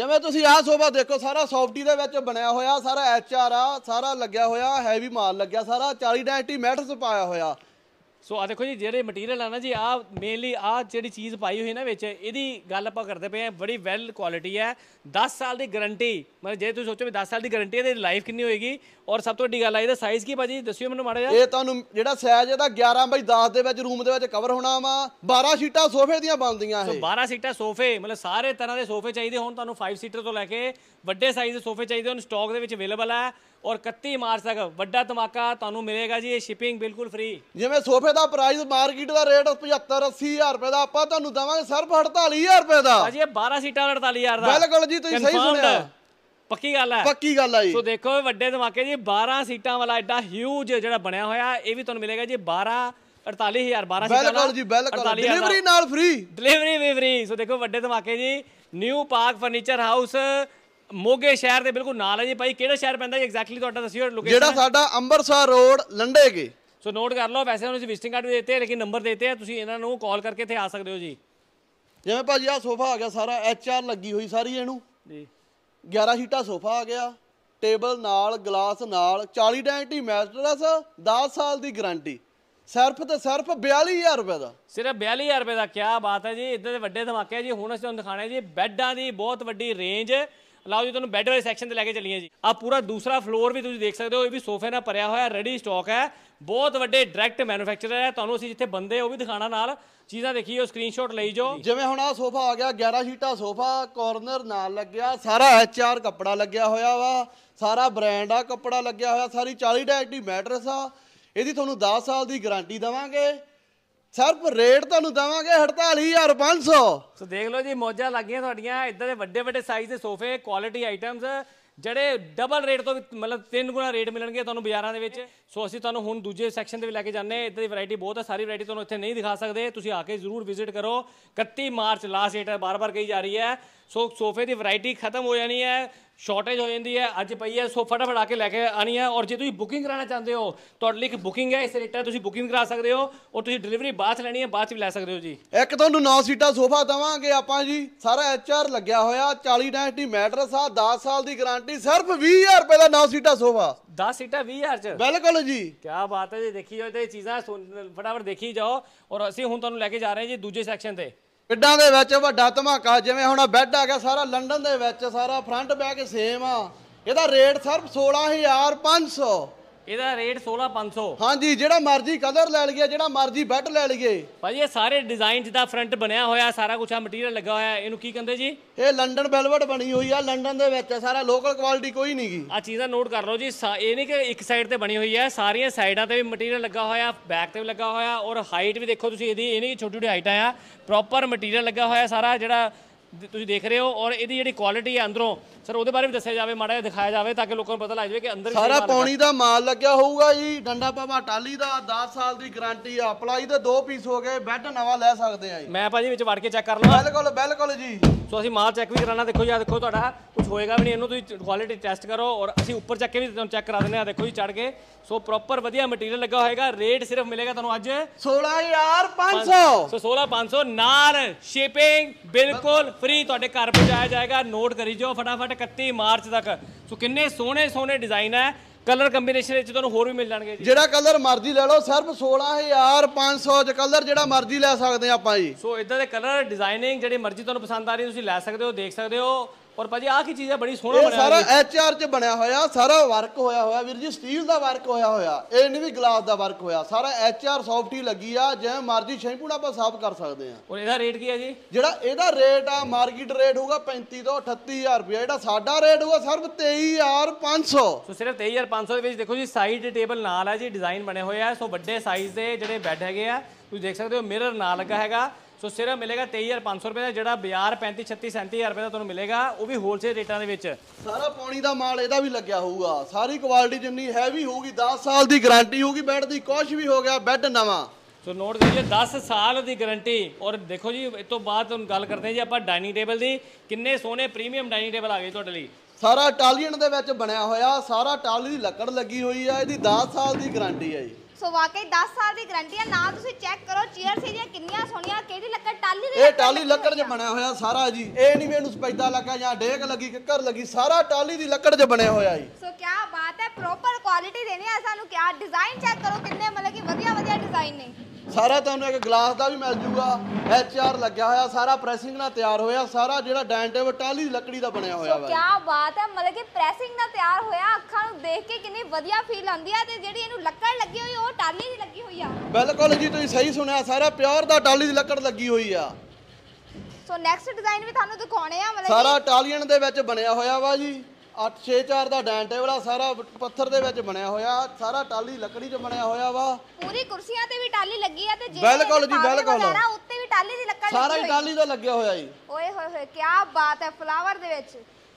Speaker 3: ਜਿਵੇਂ ਤੁਸੀਂ ਆ ਸੋਫਾ ਦੇਖੋ ਸਾਰਾ ਸੌਫਟੀ ਦੇ ਵਿੱਚ ਬਣਿਆ ਹੋਇਆ ਸਾਰਾ ਐਚ ਆਰ ਆ ਸਾਰਾ ਲੱਗਿਆ ਹੋਇਆ ਹੈਵੀ ਮਾਲ ਲੱਗਿਆ ਸਾਰਾ 40 ਡੈਂਟੀ ਮੈਟਰਸ ਪਾਇਆ ਹੋਇਆ
Speaker 1: ਸੋ ਆ ਦੇਖੋ ਜੀ ਜਿਹੜੇ ਮਟੀਰੀਅਲ ਆ ਨਾ ਜੀ ਆ ਮੇਨਲੀ ਆ ਜਿਹੜੀ ਚੀਜ਼ ਪਾਈ ਹੋਈ ਨਾ ਵਿੱਚ ਇਹਦੀ ਗੱਲ ਆਪਾਂ ਕਰਦੇ ਪਏ ਆ ਬੜੀ ਵੈਲ ਕੁਆਲਿਟੀ ਹੈ 10 ਸਾਲ ਦੀ ਗਾਰੰਟੀ ਮਤਲਬ ਜੇ ਤੁਸੀਂ ਸੋਚੋ ਵੀ 10 ਸਾਲ ਦੀ ਗਾਰੰਟੀ ਹੈ ਤੇ ਲਾਈਫ ਕਿੰਨੀ ਹੋਏਗੀ ਔਰ ਸਭ ਤੋਂ ਵੱਡੀ ਗੱਲ ਆ ਇਹਦਾ ਸਾਈਜ਼ ਕੀ ਭਾਜੀ ਦੱਸਿਓ ਮੈਨੂੰ ਮਾੜਾ ਜਿਹਾ ਇਹ
Speaker 3: ਤੁਹਾਨੂੰ ਜਿਹੜਾ ਸਾਈਜ਼ ਇਹਦਾ 11 ਬਾਈ 10 ਦੇ ਵਿੱਚ ਰੂਮ ਦੇ ਵਿੱਚ ਕਵਰ ਹੋਣਾ ਵਾ 12 ਸੀਟਾਂ ਸੋਫੇ ਦੀਆਂ ਬਣਦੀਆਂ ਇਹ ਸੋ
Speaker 1: 12 ਸੀਟਾਂ ਸੋਫੇ ਮਤਲਬ ਸਾਰੇ ਤਰ੍ਹਾਂ ਦੇ ਸੋਫੇ ਚਾਹੀਦੇ ਹੋਣ ਤੁਹਾਨੂੰ 5 ਸੀਟਰ ਤੋਂ ਲੈ ਕੇ ਵੱਡੇ ਸਾਈਜ਼ ਦੇ ਸੋਫੇ ਚਾਹੀਦੇ ਹੋਣ ਸਟਾਕ ਦੇ ਵਿੱਚ ਅਵੇਲੇਬਲ ਹੈ ਔਰ 31 ਮਾਰਚ ਤੱਕ ਵੱਡਾ ਧਮਾਕਾ ਤੁਹਾਨੂੰ ਮਿਲੇਗਾ ਜੀ ਇਹ ਸ਼ਿਪਿੰਗ ਬਿਲਕੁਲ ਫ੍ਰੀ
Speaker 3: ਜਿਵੇਂ ਸੋਫੇ ਦਾ ਪ੍ਰਾਈਸ ਮਾਰਕੀਟ ਦਾ ਰੇਟ 75 80000 ਰੁਪਏ ਦਾ ਆਪਾਂ ਤੁਹਾਨੂੰ ਦਵਾਂਗੇ ਸਿਰਫ 48000 ਰੁਪਏ ਦਾ
Speaker 1: ਇਹ 12 ਸੀਟਾਂ 48000 ਦਾ ਬਿਲਕੁਲ ਜੀ ਤੁਸੀਂ ਸਹੀ ਸੁਣਿਆ ਪੱਕੀ ਗੱਲ ਹੈ ਪੱਕੀ ਗੱਲ ਹੈ ਜੀ ਸੋ ਦੇਖੋ ਵੱਡੇ ਧਮਾਕੇ ਜੀ 12 ਸੀਟਾਂ ਵਾਲਾ ਐਡਾ ਹਿਊਜ ਜਿਹੜਾ ਬਣਿਆ ਹੋਇਆ ਇਹ ਵੀ ਤੁਹਾਨੂੰ ਮਿਲੇਗਾ ਜੀ 12 48000 12 ਸੀਟਾਂ ਬਿਲਕੁਲ ਜੀ ਬਿਲਕੁਲ ਡਿਲੀਵਰੀ ਨਾਲ ਫ੍ਰੀ ਡਿਲੀਵਰੀ ਵੀ ਫ੍ਰੀ ਸੋ ਦੇਖੋ ਵੱਡੇ ਧਮਾਕੇ ਜੀ ਨਿਊ ਪਾਰਕ ਫਰਨੀਚਰ ਹਾਊਸ ਮੋਗੇ ਸ਼ਹਿਰ ਦੇ ਬਿਲਕੁਲ ਨਾਲ ਹੈ ਜੀ ਭਾਈ ਕਿਹੜਾ ਸ਼ਹਿਰ ਪੈਂਦਾ ਜੀ ਐਗਜ਼ੈਕਟਲੀ ਤੁਹਾਡਾ ਦੱਸਿਓ ਲੋਕੇਸ਼ਨ ਜਿਹੜਾ ਸਾਡਾ
Speaker 3: ਅੰਮ੍ਰਿਤਸਰ ਰੋਡ ਲੰਡੇਗੇ
Speaker 1: ਸੋ ਨੋਟ ਕਰ ਲਓ ਵੈਸੇ ਉਹਨਾਂ ਨੂੰ ਵਿਜ਼ਿਟਿੰਗ ਕਾਰਡ ਵੀ ਦਿੱਤੇ ਲੇਕਿਨ ਨੰਬਰ ਦਿੱਤੇ ਹੈ ਤੁਸੀਂ ਇਹਨਾਂ ਨੂੰ ਕਾਲ ਕਰਕੇ ਇੱਥੇ ਆ ਸਕਦੇ ਹੋ ਜੀ ਜਿਵੇਂ ਭਾਜੀ ਆ ਸੋਫਾ ਆ ਗਿਆ ਸਾਰਾ ਐਚ
Speaker 3: ਆਰ ਲੱਗੀ ਹੋਈ ਸਾਰੀ ਇਹਨੂੰ ਜੀ 11 ਸੀਟਾ ਸੋਫਾ ਆ ਗਿਆ ਟੇਬਲ ਨਾਲ ਗਲਾਸ ਨਾਲ 40 ਡੈਂਟੀ ਮੈਸਟਰਸ 10 ਸਾਲ ਦੀ ਗਾਰੰਟੀ ਸਿਰਫ ਤੇ ਸਿਰਫ
Speaker 1: 42000 ਰੁਪਏ ਦਾ ਸਿਰਫ 42000 ਰੁਪਏ ਦਾ ਕੀ ਬਾਤ ਹੈ ਜੀ ਇੱਧਰ ਦੇ ਵੱਡੇ ਧਮਾਕੇ ਜੀ ਹੁਣ ਅਸੀਂ ਤੁਹਾਨੂੰ ਦਿਖਾਣਾ ਜੀ ਬੈੱਡਾਂ ਦੀ ਬਹੁਤ ਵੱਡੀ ਰੇਂਜ ਲਓ ਜੀ ਤੁਹਾਨੂੰ ਬੈੱਡ ਵਾਲੇ ਸੈਕਸ਼ਨ ਤੇ ਲੈ ਕੇ ਚੱਲੀਏ ਜੀ ਆ ਪੂਰਾ ਦੂਸਰਾ ਫਲੋਰ ਵੀ ਤੁਸੀਂ ਦੇਖ ਸਕਦੇ ਹੋ ਇਹ ਵੀ ਸੋਫੇ ਨਾਲ ਭਰਿਆ ਹੋਇਆ ਰੈਡੀ ਸਟਾਕ ਹੈ ਬਹੁਤ ਵੱਡੇ ਡਾਇਰੈਕਟ ਮੈਨੂਫੈਕਚਰਰ ਹੈ ਤੁਹਾਨੂੰ ਅਸੀਂ ਜਿੱਥੇ ਬੰਦੇ ਉਹ ਵੀ ਦਿਖਾਣਾ ਨਾਲ ਚੀਜ਼ਾਂ ਦੇਖੀਓ ਸਕਰੀਨਸ਼ਾਟ ਲਈ ਜੋ
Speaker 3: ਜਿਵੇਂ ਹੁਣ ਆ ਸੋਫਾ ਆ ਗਿਆ 11 ਸ਼ੀਟਾ ਸੋਫਾ ਕਾਰਨਰ ਨਾਲ ਲੱਗਿਆ ਸਾਰਾ ਐਚਆਰ ਕੱਪੜਾ ਲੱਗਿਆ ਹੋਇਆ ਵਾ ਸਾਰਾ ਬ੍ਰਾਂਡ ਆ ਕੱਪੜਾ ਲੱਗਿਆ ਹੋਇਆ ਸਾਰੀ 40 ਡਾਇਰੈਕਟ ਦੀ ਮੈਟਰਸ ਆ ਇਹਦੀ ਤੁਹਾਨੂੰ 10 ਸਾਲ ਦੀ ਗਾਰੰਟੀ ਦਵਾਂਗੇ ਸਰਪ ਰੇਟ ਤੁਹਾਨੂੰ ਦਵਾਂਗੇ 48500 ਸੋ
Speaker 1: ਦੇਖ ਲਓ ਜੀ ਮੋਜਾ ਲੱਗੀਆਂ ਤੁਹਾਡੀਆਂ ਇਦਾਂ ਦੇ ਵੱਡੇ ਵੱਡੇ ਸਾਈਜ਼ ਦੇ ਸੋਫੇ ਕੁਆਲਿਟੀ ਆਈਟਮਸ ਜਿਹੜੇ ਡਬਲ ਰੇਟ ਤੋਂ ਵੀ ਮਤਲਬ ਤਿੰਨ ਗੁਣਾ ਰੇਟ ਮਿਲਣਗੇ ਤੁਹਾਨੂੰ ਬਾਜ਼ਾਰਾਂ ਦੇ ਵਿੱਚ ਸੋ ਅਸੀਂ ਤੁਹਾਨੂੰ ਹੁਣ ਦੂਜੇ ਸੈਕਸ਼ਨ ਦੇ ਵੀ ਲੈ ਕੇ ਜਾਂਦੇ ਇੱਧਰ ਦੀ ਵੈਰਾਈਟੀ ਬਹੁਤ ਹੈ ਸਾਰੀ ਵੈਰਾਈਟੀ ਤੁਹਾਨੂੰ ਇੱਥੇ ਨਹੀਂ ਦਿਖਾ ਸਕਦੇ ਤੁਸੀਂ ਆ ਕੇ ਜ਼ਰੂਰ ਵਿਜ਼ਿਟ ਕਰੋ 31 ਮਾਰਚ ਲਾਸਟ ਡੇਟ ਹੈ ਬਾਰ-ਬਾਰ ਕਹੀ ਜਾ ਰਹੀ ਹੈ ਸੋ ਸੋਫੇ ਦੀ ਵੈਰਾਈਟੀ ਖਤਮ ਹੋ ਜਾਣੀ ਹੈ ਸ਼ਾਰਟੇਜ ਹੋ ਜਾਂਦੀ ਹੈ ਅੱਜ ਪਈ ਹੈ ਸੋ ਫਟਾਫਟ ਆ ਕੇ ਲੈ ਕੇ ਆਣੀ ਹੈ ਔਰ ਜੇ ਤੁਸੀਂ ਬੁਕਿੰਗ ਕਰਾਉਣਾ ਚਾਹੁੰਦੇ ਹੋ ਤੁਹਾਡੇ ਲਈ ਇੱਕ ਬੁਕਿੰਗ ਹੈ ਇਸ ਰੇਟ ਹੈ ਤੁਸੀਂ ਬੁਕਿੰਗ ਕਰਾ ਸਕਦੇ ਹੋ ਔਰ ਤੁਸੀਂ ਡਿਲੀਵਰੀ ਬਾਅਦ ਲੈਣੀ ਹੈ ਬਾਅਦ ਵੀ ਲੈ ਸਕਦੇ ਹੋ ਜੀ
Speaker 3: ਇੱਕ ਤੁਹਾਨੂੰ 9 ਸੀਟਾਂ ਸੋਫਾ ਦਵਾਂਗੇ ਆਪਾਂ ਜੀ ਸਾਰਾ ਐਚਆਰ ਲੱਗਿਆ ਹੋਇਆ 40 ਡੈਂਟ ਦੀ ਮੈਟਰਸ ਆ 10 ਸਾਲ ਦੀ ਗਾਰੰਟੀ ਸਿਰਫ 20000 ਰੁਪਏ ਦਾ 9 ਸੀਟਾਂ ਸੋਫਾ
Speaker 1: 10 ਸੀਟਾਂ 20000 ਚ ਬਿਲਕੁਲ ਜੀ ਕੀ ਬਾਤ ਹੈ ਜੀ ਦੇਖੀ ਜਾਓ ਤੇ ਇਹ ਚੀਜ਼ਾਂ ਫਟਾਫਟ ਦੇਖੀ ਜਾਓ ਔਰ ਅਸੀਂ ਹੁਣ ਤੁਹਾਨੂੰ ਲੈ ਕੇ ਜਾ ਰਹੇ ਹਾਂ ਜੀ ਦੂਜੇ ਸੈਕਸ਼ਨ ਤੇ
Speaker 3: ਪਿੱਡਾਂ ਦੇ ਵਿੱਚ ਵੱਡਾ ਧਮਾਕਾ ਜਿਵੇਂ ਹੁਣ ਬੈੱਡ ਆ ਗਿਆ ਸਾਰਾ ਲੰਡਨ ਦੇ ਵਿੱਚ ਸਾਰਾ ਫਰੰਟ ਬੈਕ ਸੇਮ ਆ ਇਹਦਾ ਰੇਟ ਸਿਰਫ 16500
Speaker 1: ਇਹਦਾ ਰੇਟ 16500
Speaker 3: ਹਾਂਜੀ ਜਿਹੜਾ ਮਰਜ਼ੀ ਕਲਰ ਲੈ ਲਈਏ ਜਿਹੜਾ ਮਰਜ਼ੀ ਬੈੱਡ
Speaker 1: ਲੈ ਲਈਏ ਭਾਜੀ ਇਹ ਸਾਰੇ ਡਿਜ਼ਾਈਨ ਜਿਹਦਾ ਫਰੰਟ ਬਣਿਆ ਹੋਇਆ ਸਾਰਾ ਕੁਝ ਆ ਮਟੀਰੀਅਲ ਲੱਗਾ ਹੋਇਆ ਇਹਨੂੰ ਕੀ ਕਹਿੰਦੇ ਜੀ
Speaker 3: ਇਹ ਲੰਡਨ ਵੈਲਵਟ ਬਣੀ ਹੋਈ ਆ ਲੰਡਨ ਦੇ ਵਿੱਚ ਸਾਰਾ ਲੋਕਲ ਕੁਆਲਿਟੀ ਕੋਈ ਨਹੀਂਗੀ ਆ ਚੀਜ਼ਾਂ ਨੋਟ
Speaker 1: ਕਰ ਲਓ ਜੀ ਇਹ ਨਹੀਂ ਕਿ ਇੱਕ ਸਾਈਡ ਤੇ ਬਣੀ ਹੋਈ ਆ ਸਾਰੀਆਂ ਸਾਈਡਾਂ ਤੇ ਵੀ ਮਟੀਰੀਅਲ ਲੱਗਾ ਹੋਇਆ ਬੈਕ ਤੇ ਵੀ ਲੱਗਾ ਹੋਇਆ ਔਰ ਹਾਈਟ ਵੀ ਦੇਖੋ ਤੁਸੀਂ ਇਹਦੀ ਇਹ ਨਹੀਂ ਛੋਟੀ ਛੋਟੀ ਹਾਈਟ ਆ ਪ੍ਰੋਪਰ ਮਟੀਰੀਅਲ ਲੱਗਾ ਹੋਇਆ ਸਾਰਾ ਜਿਹੜਾ ਤੁਸੀਂ ਦੇਖ ਰਹੇ ਹੋ ਔਰ ਇਹਦੀ ਜਿਹੜੀ ਕੁਆਲਿਟੀ ਹੈ ਅੰਦਰੋਂ ਸਰ ਉਹਦੇ ਬਾਰੇ ਵੀ ਦੱਸਿਆ ਜਾਵੇ ਮਾੜਾ ਜਿਹਾ ਦਿਖਾਇਆ ਜਾਵੇ ਤਾਂ ਕਿ ਲੋਕਾਂ ਨੂੰ ਪਤਾ ਲੱਗ ਜਾਵੇ ਕਿ ਅੰਦਰ ਸਾਰਾ ਪੌਣੀ
Speaker 3: ਦਾ ਮਾਲ ਲੱਗਿਆ ਹੋਊਗਾ ਜੀ ਡੰਡਾ ਪਾਵਾ ਟਾਲੀ ਦਾ 10 ਸਾਲ ਦੀ ਗਾਰੰਟੀ ਆ ਪਲਾਈ ਦੇ ਦੋ
Speaker 1: ਪੀਸ ਹੋ ਗਏ ਬੈੱਡ ਨਵਾਂ ਲੈ ਸਕਦੇ ਆ ਜੀ ਮੈਂ ਭਾਜੀ ਵਿੱਚ ਵੜ ਕੇ ਚੈੱਕ ਕਰ ਲਵਾਂ ਬਿਲਕੁਲ ਬਿਲਕੁਲ ਜੀ ਸੋ ਅਸੀਂ ਮਾਲ ਚੈੱਕ ਵੀ ਕਰਾਣਾ ਦੇਖੋ ਜੀ ਆ ਦੇਖੋ ਤੁਹਾਡਾ ਕੁਝ ਹੋਏਗਾ ਵੀ ਨਹੀਂ ਇਹਨੂੰ ਤੁਸੀਂ ਕੁਆਲਿਟੀ ਟੈਸਟ ਕਰੋ ਔਰ ਅਸੀਂ ਉੱਪਰ ਚੱਕ ਕੇ ਵੀ ਤੁਹਾਨੂੰ ਚੈੱਕ ਕਰਾ ਦਿੰਦੇ ਆ ਦੇਖੋ ਜੀ ਚੜ ਕੇ ਸੋ ਪ੍ਰੋਪਰ ਵਧੀਆ ਮਟੀਰੀਅਲ ਲੱਗਾ ਹੋਏਗਾ ਰੇਟ ਸਿਰਫ ਮਿਲੇਗਾ ਤੁਹਾਨੂੰ ਅੱਜ 16500 ਸੋ 16500 ਨਾਲ ਸ਼ਿਪਿੰਗ ਬਿਲਕੁਲ ਫ੍ਰੀ ਤੁਹਾਡੇ ਘਰ ਪਹੁੰਚਾਇਆ ਜਾਏਗਾ ਨੋਟ ਕਰੀ ਜਾਓ ਫਟਾਫਟ 31 ਮਾਰਚ ਤੱਕ ਸੋ ਕਿੰਨੇ ਸੋਹਣੇ ਸੋਹਣੇ ਡਿਜ਼ਾਈਨ ਹੈ ਕਲਰ ਕੰਬੀਨੇਸ਼ਨ ਵਿੱਚ ਤੁਹਾਨੂੰ ਹੋਰ ਵੀ ਮਿਲ ਜਾਣਗੇ ਜੀ ਜਿਹੜਾ ਕਲਰ
Speaker 3: ਮਰਜ਼ੀ ਲੈ ਲਓ ਸਿਰਫ 16500 ਚ ਕਲਰ ਜਿਹੜਾ ਮਰਜ਼ੀ ਲੈ ਸਕਦੇ ਆ ਆਪਾਂ ਜੀ
Speaker 1: ਸੋ ਇਦਾਂ ਦੇ ਕਲਰ ਡਿਜ਼ਾਈਨਿੰਗ ਜਿਹੜੀ ਮਰਜ਼ੀ ਤੁਹਾਨੂੰ ਪਸੰਦ ਆ ਰਹੀ ਤੁਸੀਂ ਲੈ ਸਕਦੇ ਹੋ ਦੇਖ ਸਕਦੇ ਹੋ ਔਰ ਭਾਜੀ ਆਹ ਕੀ ਚੀਜ਼ ਹੈ ਬੜੀ ਸੋਹਣਾ ਇਹ ਬਣਿਆ ਸਾਰਾ
Speaker 3: ਐਚ ਆਰ ਚ ਬਣਿਆ ਹੋਇਆ ਸਾਰਾ ਵਰਕ ਹੋਇਆ ਹੋਇਆ ਵੀਰ ਜੀ ਸਟੀਲ ਦਾ ਵਰਕ ਹੋਇਆ ਹੋਇਆ ਇਹ ਨਹੀਂ ਵੀ ਗਲਾਸ ਦਾ ਵਰਕ ਹੋਇਆ ਸਾਰਾ ਐਚ ਆਰ ਸੌਫਟੀ ਲੱਗੀ ਆ ਜਿਵੇਂ ਮਰਜ਼ੀ ਸ਼ੈਂਪੂ ਨਾਲ ਆਪਾਂ ਸਾਫ਼ ਕਰ ਸਕਦੇ ਆ
Speaker 1: ਔਰ ਇਹਦਾ ਰੇਟ ਕੀ ਹੈ ਜੀ
Speaker 3: ਜਿਹੜਾ ਇਹਦਾ ਰੇਟ ਆ ਮਾਰਕੀਟ ਰੇਟ ਹੋਊਗਾ 35 ਤੋਂ 38000 ਰੁਪਏ ਜਿਹੜਾ ਸਾਡਾ ਰੇਟ ਹੋਊਗਾ ਸਿਰਫ 23500 ਸੋ
Speaker 1: ਸਿਰਫ 23500 ਦੇ ਵਿੱਚ ਦੇਖੋ ਜੀ ਸਾਈਡ ਟੇਬਲ ਨਾਲ ਆ ਜੀ ਡਿਜ਼ਾਈਨ ਬਣੇ ਹੋਏ ਆ ਸੋ ਵੱਡੇ ਸਾਈਜ਼ ਦੇ ਜਿਹੜੇ ਬੈੱਡ ਹੈਗੇ ਆ ਤੁਸੀਂ ਦੇਖ ਸਕਦੇ ਹੋ ਮਿਰਰ ਨਾਲ ਲੱਗਾ ਹੈਗਾ ਸੋ ਸਿਰਫ ਮਿਲੇਗਾ 23500 ਰੁਪਏ ਦਾ ਜਿਹੜਾ ਬਾਜ਼ਾਰ 35 36 37000 ਰੁਪਏ ਦਾ ਤੁਹਾਨੂੰ ਮਿਲੇਗਾ ਉਹ ਵੀ ਹੋਲਸੇਲ ਰੇਟਾਂ ਦੇ ਵਿੱਚ
Speaker 3: ਸਾਰਾ ਪੌਣੀ ਦਾ ਮਾਲ ਇਹਦਾ ਵੀ ਲੱਗਿਆ ਹੋਊਗਾ ਸਾਰੀ ਕੁਆਲਿਟੀ ਜਿੰਨੀ ਹੈਵੀ ਹੋਊਗੀ 10 ਸਾਲ ਦੀ ਗਾਰੰਟੀ ਹੋਊਗੀ ਬੈੱਡ ਦੀ ਕੁਛ ਵੀ ਹੋ ਗਿਆ ਬੈੱਡ ਨਵਾਂ
Speaker 1: ਸੋ ਨੋਟ ਕਰੀਏ 10 ਸਾਲ ਦੀ ਗਾਰੰਟੀ ਔਰ ਦੇਖੋ ਜੀ ਇਸ ਤੋਂ ਬਾਅਦ ਹੁਣ ਗੱਲ ਕਰਦੇ ਹਾਂ ਜੀ ਆਪਾਂ ਡਾਈਨਿੰਗ ਟੇਬਲ ਦੀ ਕਿੰਨੇ ਸੋਹਣੇ ਪ੍ਰੀਮੀਅਮ ਡਾਈਨਿੰਗ ਟੇਬਲ ਆ ਗਏ ਤੁਹਾਡੇ ਲਈ
Speaker 3: ਸਾਰਾ ਇਟਾਲੀਅਨ ਦੇ ਵਿੱਚ ਬਣਿਆ ਹੋਇਆ ਸਾਰਾ ਇਟਾਲੀ ਦੀ ਲੱਕੜ ਲੱਗੀ ਹੋਈ ਆ ਇਹਦੀ 10 ਸਾਲ ਦੀ ਗਾਰੰਟੀ ਆ ਜੀ
Speaker 2: ਸੋ ਵਾਕਈ 10 ਸਾਲ ਦੀ ਗਾਰੰਟੀ ਆ ਨਾ ਤੁਸੀਂ ਚੈੱਕ ਕਰੋ ਚੇਅਰ ਸੀ ਜੀਆਂ ਕਿੰਨੀਆਂ ਸੋਹਣੀਆਂ ਕਿਹੜੀ ਲੱਕੜ ਟਾਲੀ ਦੀ ਇਹ ਟਾਲੀ ਲੱਕੜ
Speaker 3: ਜੇ ਬਣਿਆ ਹੋਇਆ ਸਾਰਾ ਜੀ ਇਹ ਨਹੀਂ ਵੀ ਇਹਨੂੰ ਸਪੈਦਾ ਲੱਗਾ ਜਾਂ ਡੇਕ ਲੱਗੀ ਕਿੱਕਰ ਲੱਗੀ ਸਾਰਾ ਟਾਲੀ ਦੀ ਲੱਕੜ ਜੇ ਬਣਿਆ ਹੋਇਆ ਜੀ
Speaker 2: ਸੋ ਕੀ ਬਾਤ ਹੈ ਪ੍ਰੋਪਰ ਕੁਆਲਿਟੀ ਦੇਣੀ ਆ ਸਾਨੂੰ ਕਿਆ ਡਿਜ਼ਾਈਨ ਚੈੱਕ ਕਰੋ ਕਿੰਨੇ ਮਤਲਬ ਕਿ ਵਧੀਆ ਵਧੀਆ ਡਿਜ਼ਾਈਨ ਨੇ
Speaker 3: ਸਾਰਾ ਤੁਹਾਨੂੰ ਇੱਕ ਗਲਾਸ ਦਾ ਵੀ ਮਿਲ ਜੂਗਾ ਐਚ ਆਰ ਲੱਗਿਆ ਹੋਇਆ ਸਾਰਾ ਪ੍ਰੈਸਿੰਗ ਨਾਲ ਤਿਆਰ ਹੋਇਆ ਸਾਰਾ ਜਿਹੜਾ ਡੈਂਟੇਵ ਟੇਬਲ ਟਾਲੀ ਲੱਕੜੀ ਦਾ ਬਣਿਆ ਹੋਇਆ ਵਾ ਕੀ
Speaker 2: ਬਾਤ ਹੈ ਮਤਲਬ ਕਿ ਪ੍ਰੈਸਿੰਗ ਨਾਲ ਤਿਆਰ ਹੋਇਆ ਅੱਖਾਂ ਨੂੰ ਦੇਖ ਕੇ ਕਿੰਨੀ ਵਧੀਆ ਫੀਲ ਆਉਂਦੀ ਆ ਤੇ ਜਿਹੜੀ ਇਹਨੂੰ ਲੱਕੜ ਲੱਗੀ ਹੋਈ ਉਹ ਟਾਲੀ ਦੀ ਲੱਗੀ ਹੋਈ ਆ
Speaker 3: ਬਿਲਕੁਲ ਜੀ ਤੁਸੀਂ ਸਹੀ ਸੁਣਿਆ ਸਾਰਾ ਪਿਓਰ ਦਾ ਟਾਲੀ ਦੀ ਲੱਕੜ ਲੱਗੀ ਹੋਈ ਆ
Speaker 2: ਸੋ ਨੈਕਸਟ ਡਿਜ਼ਾਈਨ ਵੀ ਤੁਹਾਨੂੰ ਦਿਖਾਉਣੇ ਆ
Speaker 3: ਮਤਲਬ ਸਾਰਾ ਟਾਲੀਅਨ ਦੇ ਵਿੱਚ ਬਣਿਆ ਹੋਇਆ ਵਾ ਜੀ 864 ਦਾ ਡਾਇਨਿੰਗ ਟੇਬਲ ਆ ਸਾਰਾ ਪੱਥਰ ਦੇ ਵਿੱਚ ਬਣਿਆ ਹੋਇਆ ਸਾਰਾ ਟਾਲੀ ਲੱਕੜੀ 'ਚ ਬਣਿਆ ਹੋਇਆ ਵਾ
Speaker 2: ਪੂਰੀ ਕੁਰਸੀਆਂ ਤੇ ਵੀ ਟਾਲੀ ਲੱਗੀ ਆ ਤੇ ਜੀ ਬਿਲਕੁਲ ਜੀ ਬਿਲਕੁਲ ਸਾਰਾ ਉੱਤੇ ਵੀ ਟਾਲੀ ਦੀ ਲੱਕੜ ਸਾਰਾ ਹੀ ਟਾਲੀ ਦਾ ਲੱਗਿਆ ਹੋਇਆ ਜੀ ਓਏ ਹੋਏ ਹੋਏ ਕੀ ਬਾਤ ਹੈ ਫਲਾਵਰ ਦੇ ਵਿੱਚ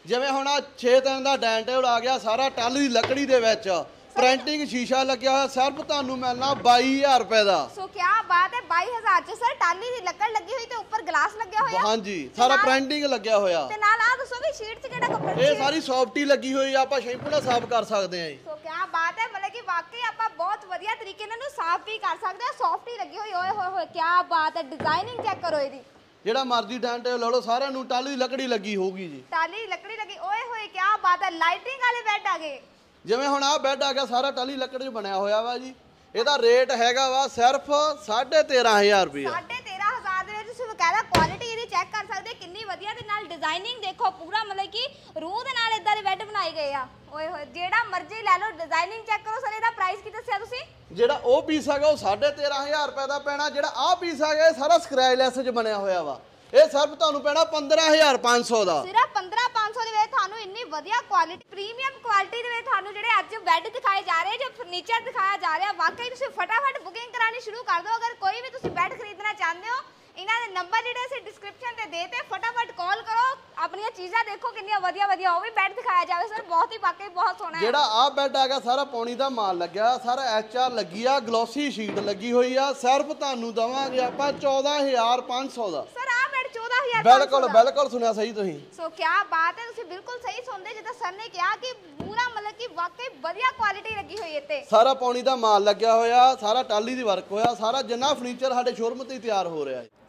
Speaker 3: ਜਿਵੇਂ ਹੁਣ ਆ 6 ਤਿੰਨ ਦਾ ਡਾਇਨਿੰਗ ਟੇਬਲ ਆ ਗਿਆ ਸਾਰਾ ਟਾਲੀ ਦੀ ਲੱਕੜੀ ਦੇ ਵਿੱਚ ਪ੍ਰਿੰਟਿੰਗ ਸ਼ੀਸ਼ਾ ਲੱਗਿਆ ਹੋਇਆ ਸਿਰਫ ਤੁਹਾਨੂੰ ਮਿਲਣਾ 22000 ਰੁਪਏ ਦਾ
Speaker 2: ਸੋ ਕੀ ਬਾਤ ਹੈ 22000 ਚ ਸਰ ਟਾਲੀ ਦੀ ਲੱਕੜ ਲੱਗੀ ਹੋਈ ਤੇ ਉੱਪਰ ਗਲਾਸ ਲੱਗਿਆ ਹੋਇਆ ਹਾਂਜੀ ਸਾਰਾ ਪ੍ਰਿੰਟਿੰਗ
Speaker 3: ਲੱਗਿਆ ਹੋਇਆ ਤੇ
Speaker 2: ਨਾਲ ਆ ਦੱਸੋ ਵੀ ਸ਼ੀਟ 'ਚ ਕਿਹੜਾ ਕੱਪੜਾ ਇਹ ਸਾਰੀ
Speaker 3: ਸੌਫਟੀ ਲੱਗੀ ਹੋਈ ਆ ਆਪਾਂ ਸ਼ੈਂਪੂ ਨਾਲ ਸਾਫ਼ ਕਰ ਸਕਦੇ ਆ ਜੀ
Speaker 2: ਸੋ ਕੀ ਬਾਤ ਹੈ ਮਤਲਬ ਕਿ ਵਾਕਈ ਆਪਾਂ ਬਹੁਤ ਵਧੀਆ ਤਰੀਕੇ ਨਾਲ ਨੂੰ ਸਾਫ਼ ਵੀ ਕਰ ਸਕਦੇ ਆ ਸੌਫਟੀ ਲੱਗੀ ਹੋਈ ਓਏ ਹੋਏ ਹੋਏ ਕੀ ਬਾਤ ਹੈ ਡਿਜ਼ਾਈਨਿੰਗ ਚੈੱਕ ਕਰੋ ਇਹਦੀ
Speaker 3: ਜਿਹੜਾ ਮਰਜ਼ੀ ਡੈਂਟ ਲੈ ਲਓ ਸਾਰਿਆਂ ਨੂੰ ਟਾਲੀ ਦੀ ਲੱਕੜੀ ਲੱਗੀ ਹੋਊਗੀ ਜੀ
Speaker 2: ਟਾਲੀ ਦੀ ਲੱਕੜੀ ਲੱਗੀ ਓਏ ਹੋਏ ਕੀ ਬਾਤ ਹੈ ਲਾਈਟਿੰਗ ਵਾਲੇ ਬੈੱਡ ਆ ਗਏ
Speaker 3: ਜਿਵੇਂ ਹੁਣ ਆਹ ਬੈੱਡ ਆ ਗਿਆ ਸਾਰਾ ਟਾਲੀ ਲੱਕੜ 'ਚ ਬਣਿਆ ਹੋਇਆ ਵਾ ਜੀ ਇਹਦਾ ਰੇਟ ਹੈਗਾ ਵਾ ਸਿਰਫ 13000 ਰੁਪਏ
Speaker 2: 13000 ਦੇ ਵਿੱਚ ਤੁਸੀਂ ਕਹਿੰਦਾ ਕੁਆਲਿਟੀ ਇਹਦੀ ਚੈੱਕ ਕਰ ਸਕਦੇ ਕਿੰਨੀ ਵਧੀਆ ਤੇ ਨਾਲ ਡਿਜ਼ਾਈਨਿੰਗ ਦੇਖੋ ਪੂਰਾ ਮਤਲਬ ਕਿ ਰੂਹ ਦੇ ਨਾਲ ਇਦਾਂ ਦੇ ਬੈੱਡ ਬਣਾਏ ਗਏ ਆ ਓਏ ਹੋਏ ਜਿਹੜਾ ਮਰਜ਼ੀ ਲੈ ਲਓ ਡਿਜ਼ਾਈਨਿੰਗ ਚੈੱਕ ਕਰੋ ਸਰ ਇਹਦਾ ਪ੍ਰਾਈਸ ਕੀ ਦੱਸਿਆ ਤੁਸੀਂ
Speaker 3: ਜਿਹੜਾ ਉਹ ਪੀਸ ਹੈਗਾ ਉਹ 13500 ਰੁਪਏ ਦਾ ਪੈਣਾ ਜਿਹੜਾ ਆਹ ਪੀਸ ਹੈਗਾ ਇਹ ਸਾਰਾ ਸਕ੍ਰੈਚ ਲੈਸ 'ਚ ਬਣਿਆ ਹੋਇਆ ਵਾ ਇਹ ਸਿਰਫ ਤੁਹਾਨੂੰ ਪੈਣਾ 15500 ਦਾ
Speaker 2: ਸਿਰਫ 15500 ਦੇ ਵਿੱਚ ਤੁਹਾਨੂੰ ਇੰਨੀ ਵਧੀਆ ਕੁਆਲਿਟੀ ਪ੍ਰੀਮੀਅਮ ਕੁਆਲਿਟੀ ਦੇ ਵਿੱਚ ਤੁਹਾਨੂੰ ਜਿਹੜੇ ਅੱਜ ਬੈੱਡ ਦਿਖਾਏ ਜਾ ਰਹੇ ਜੋ ਫਰਨੀਚਰ ਦਿਖਾਇਆ ਜਾ ਰਿਹਾ ਵਾਕਈ ਤੁਸੀਂ ਫਟਾਫਟ ਬੁਕਿੰਗ ਕਰਾਣੀ ਸ਼ੁਰੂ ਕਰ ਦਿਓ ਅਗਰ ਕੋਈ ਵੀ ਤੁਸੀਂ ਬੈੱਡ ਖਰੀਦਣਾ ਚਾਹੁੰਦੇ ਹੋ ਇਹਨਾਂ ਦੇ ਨੰਬਰ ਜਿਹੜੇ ਅਸੀਂ ਡਿਸਕ੍ਰਿਪਸ਼ਨ ਤੇ ਦੇਤੇ ਫਟਾਫਟ ਕਾਲ ਕਰੋ ਆਪਣੀਆਂ ਚੀਜ਼ਾਂ ਦੇਖੋ ਕਿੰਨੀਆਂ ਵਧੀਆ ਵਧੀਆ ਉਹ ਵੀ ਬੈੱਡ ਦਿਖਾਇਆ ਜਾਵੇ ਸਰ ਬਹੁਤ ਹੀ ਵਾਕਈ ਬਹੁਤ ਸੋਹਣਾ ਹੈ ਜਿਹੜਾ ਆ ਬੈੱਡ
Speaker 3: ਹੈਗਾ ਸਾਰਾ ਪੌਣੀ ਦਾ ਮਾਲ ਲੱਗਿਆ ਸਾਰਾ ਐਚਆਰ ਲੱਗੀ ਆ ਗਲੋਸੀ ਸ਼ੀਟ ਲੱਗੀ ਹੋਈ ਆ ਸਿਰਫ ਤੁਹਾਨੂੰ ਦਵਾਂਗੇ ਆਪਾਂ 14500 ਦਾ ਸਰ
Speaker 2: ਆ 14000 ਬਿਲਕੁਲ
Speaker 3: ਬਿਲਕੁਲ ਸੁਣਿਆ ਸਹੀ ਤੁਸੀਂ
Speaker 2: ਸੋ ਕੀ ਬਾਤ ਹੈ ਤੁਸੀਂ ਬਿਲਕੁਲ ਸਹੀ ਸੁਣਦੇ ਜਿੱਦਾਂ ਸਰ ਨੇ ਕਿਹਾ ਕਿ ਪੂਰਾ ਮਤਲਬ ਕਿ ਵਾਕਈ ਵਧੀਆ ਕੁਆਲਿਟੀ ਲੱਗੀ ਹੋਈ ਇੱਥੇ ਸਾਰਾ
Speaker 3: ਪੌਣੀ ਦਾ ਮਾਲ ਲੱਗਿਆ ਹੋਇਆ ਸਾਰਾ ਟਾਲੀ ਦੀ ਵਰਕ ਹੋਇਆ ਸਾਰਾ ਜਿੰਨਾ ਫਰਨੀਚਰ ਸਾਡੇ ਸ਼ੋਰੂਮ ਤੇ ਤਿਆਰ ਹੋ ਰਿਹਾ ਹੈ